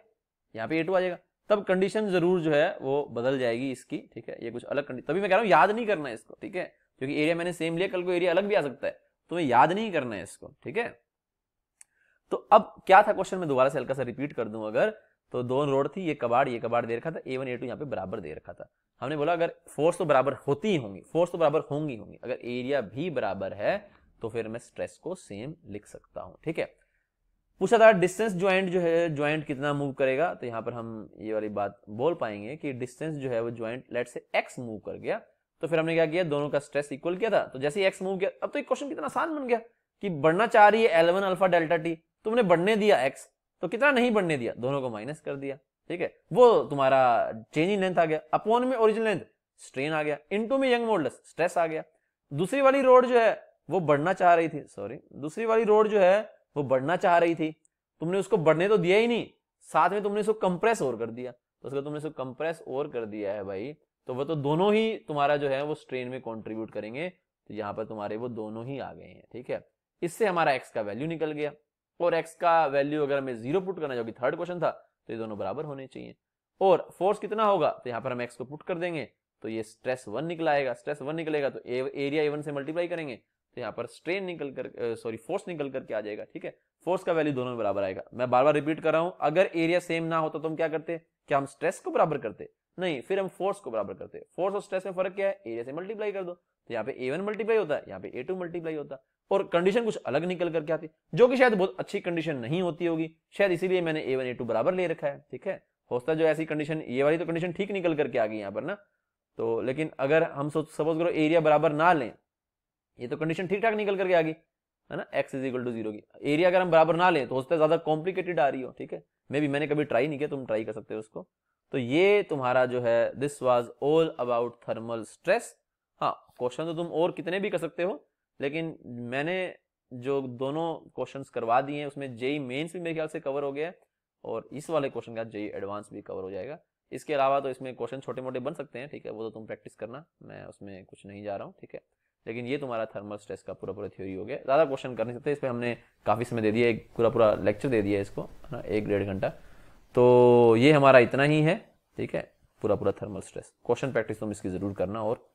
यहाँ पे ए टू आ जाएगा तब कंडीशन जरूर जो है वो बदल जाएगी इसकी ठीक है ये कुछ अलग कंडीशन तभी मैं कह रहा हूँ याद नहीं करना है इसको ठीक है क्योंकि एरिया मैंने सेम लिया कल को एरिया अलग भी आ सकता है तो मैं याद नहीं करना है इसको ठीक है तो अब क्या था क्वेश्चन में दोबारा से हल्का सा रिपीट कर दूं अगर तो दोनों रोड थी ये कबाड़ ये कबाड़ दे रखा था ए वन ए टू यहाँ पे बराबर दे रखा था हमने बोला अगर फोर्स तो बराबर होती ही होंगी फोर्स तो बराबर होंगी होंगी अगर एरिया भी बराबर है तो फिर मैं स्ट्रेस को सेम लिख सकता हूँ ठीक है पूछा था डिस्टेंस ज्वाइंट जो है ज्वाइंट कितना मूव करेगा तो यहाँ पर हम ये वाली बात बोल पाएंगे कि डिस्टेंस जो है वो joint let say X move कर गया तो फिर हमने क्या किया दोनों का स्ट्रेस इक्वल किया था तो जैसे एक्स मूव किया अब तो एक क्वेश्चन कितना आसान बन गया कि बढ़ना चाह रही है एलेवन अल्फा डेल्टा टी तुमने बढ़ने दिया एक्स तो कितना नहीं बढ़ने दिया दोनों को माइनस कर दिया ठीक है वो तुम्हारा चेंज इन लेंथ आ गया अपॉन में ओरिजिनल लेंथ स्ट्रेन आ गया इनटू में यंग मोडलस स्ट्रेस आ गया दूसरी वाली रोड जो है वो बढ़ना चाह रही थी सॉरी दूसरी वाली रोड जो है वो बढ़ना चाह रही थी तुमने उसको बढ़ने तो दिया ही नहीं साथ में तुमने उसको कंप्रेस और कर दिया तो उसको तुमने उसको कंप्रेस और कर दिया है भाई तो वह तो दोनों ही तुम्हारा जो है वो स्ट्रेन में कॉन्ट्रीब्यूट करेंगे तो यहाँ पर तुम्हारे वो दोनों ही आ गए हैं ठीक है इससे हमारा एक्स का वैल्यू निकल गया और एक्स का वैल्यू अगर हमें जीरो पुट करना जो कि थर्ड क्वेश्चन था तो ये दोनों बराबर होने चाहिए और फोर्स कितना होगा तो यहाँ पर हम एक्स को पुट कर देंगे तो ये स्ट्रेस वन निकल आएगा स्ट्रेस वन निकलेगा तो ए, एरिया ए से मल्टीप्लाई करेंगे तो यहाँ पर स्ट्रेन निकल कर सॉरी फोर्स निकल करके आ जाएगा ठीक है फोर्स का वैल्यू दोनों में बराबर आएगा मैं बार बार रिपीट कर रहा हूँ अगर एरिया सेम ना होता तो हम क्या करते क्या हम स्ट्रेस को बराबर करते नहीं फिर हम फोर्स को बराबर करते फोर्स और स्ट्रेस में फर्क क्या है एरिया से मल्टीप्लाई कर दो तो यहाँ पे ए वन मल्टीप्लाई होता है यहाँ पे ए टू मल्टीप्लाई होता है और कंडीशन कुछ अलग निकल करके आती जो कि शायद बहुत अच्छी कंडीशन नहीं होती होगी शायद इसीलिए मैंने ए वन ए टू बराबर ले रखा है ठीक है होता जो ऐसी कंडीशन ये वाली तो कंडीशन ठीक निकल करके आ गई यहाँ पर ना तो लेकिन अगर हम सोच सपोज करो एरिया बराबर ना लें ये तो कंडीशन ठीक ठाक निकल करके आ गई है ना X is equal to zero की एरिया अगर हम बराबर ना लें तो होता है ज्यादा कॉम्प्लिकेटेड आ रही हो ठीक है मे भी मैंने कभी ट्राई नहीं किया तुम ट्राई कर सकते हो उसको तो ये तुम्हारा जो है this was all about thermal stress हाँ क्वेश्चन तो तुम और कितने भी कर सकते हो लेकिन मैंने जो दोनों क्वेश्चन करवा दिए हैं उसमें जेई मेन्स e भी मेरे ख्याल से कवर हो गया है और इस वाले क्वेश्चन का जेई एडवांस e भी कवर हो जाएगा इसके अलावा तो इसमें क्वेश्चन छोटे मोटे बन सकते हैं ठीक है वो तो तुम प्रैक्टिस करना मैं उसमें कुछ नहीं जा रहा हूँ ठीक है लेकिन ये तुम्हारा थर्मल स्ट्रेस का पूरा पूरा थ्योरी हो गया ज़्यादा क्वेश्चन कर नहीं सकते तो इस पर हमने काफ़ी समय दे दिया एक पूरा पूरा लेक्चर दे दिया इसको है ना एक डेढ़ घंटा तो ये हमारा इतना ही है ठीक है पूरा पूरा थर्मल स्ट्रेस क्वेश्चन प्रैक्टिस तुम इसकी ज़रूर करना और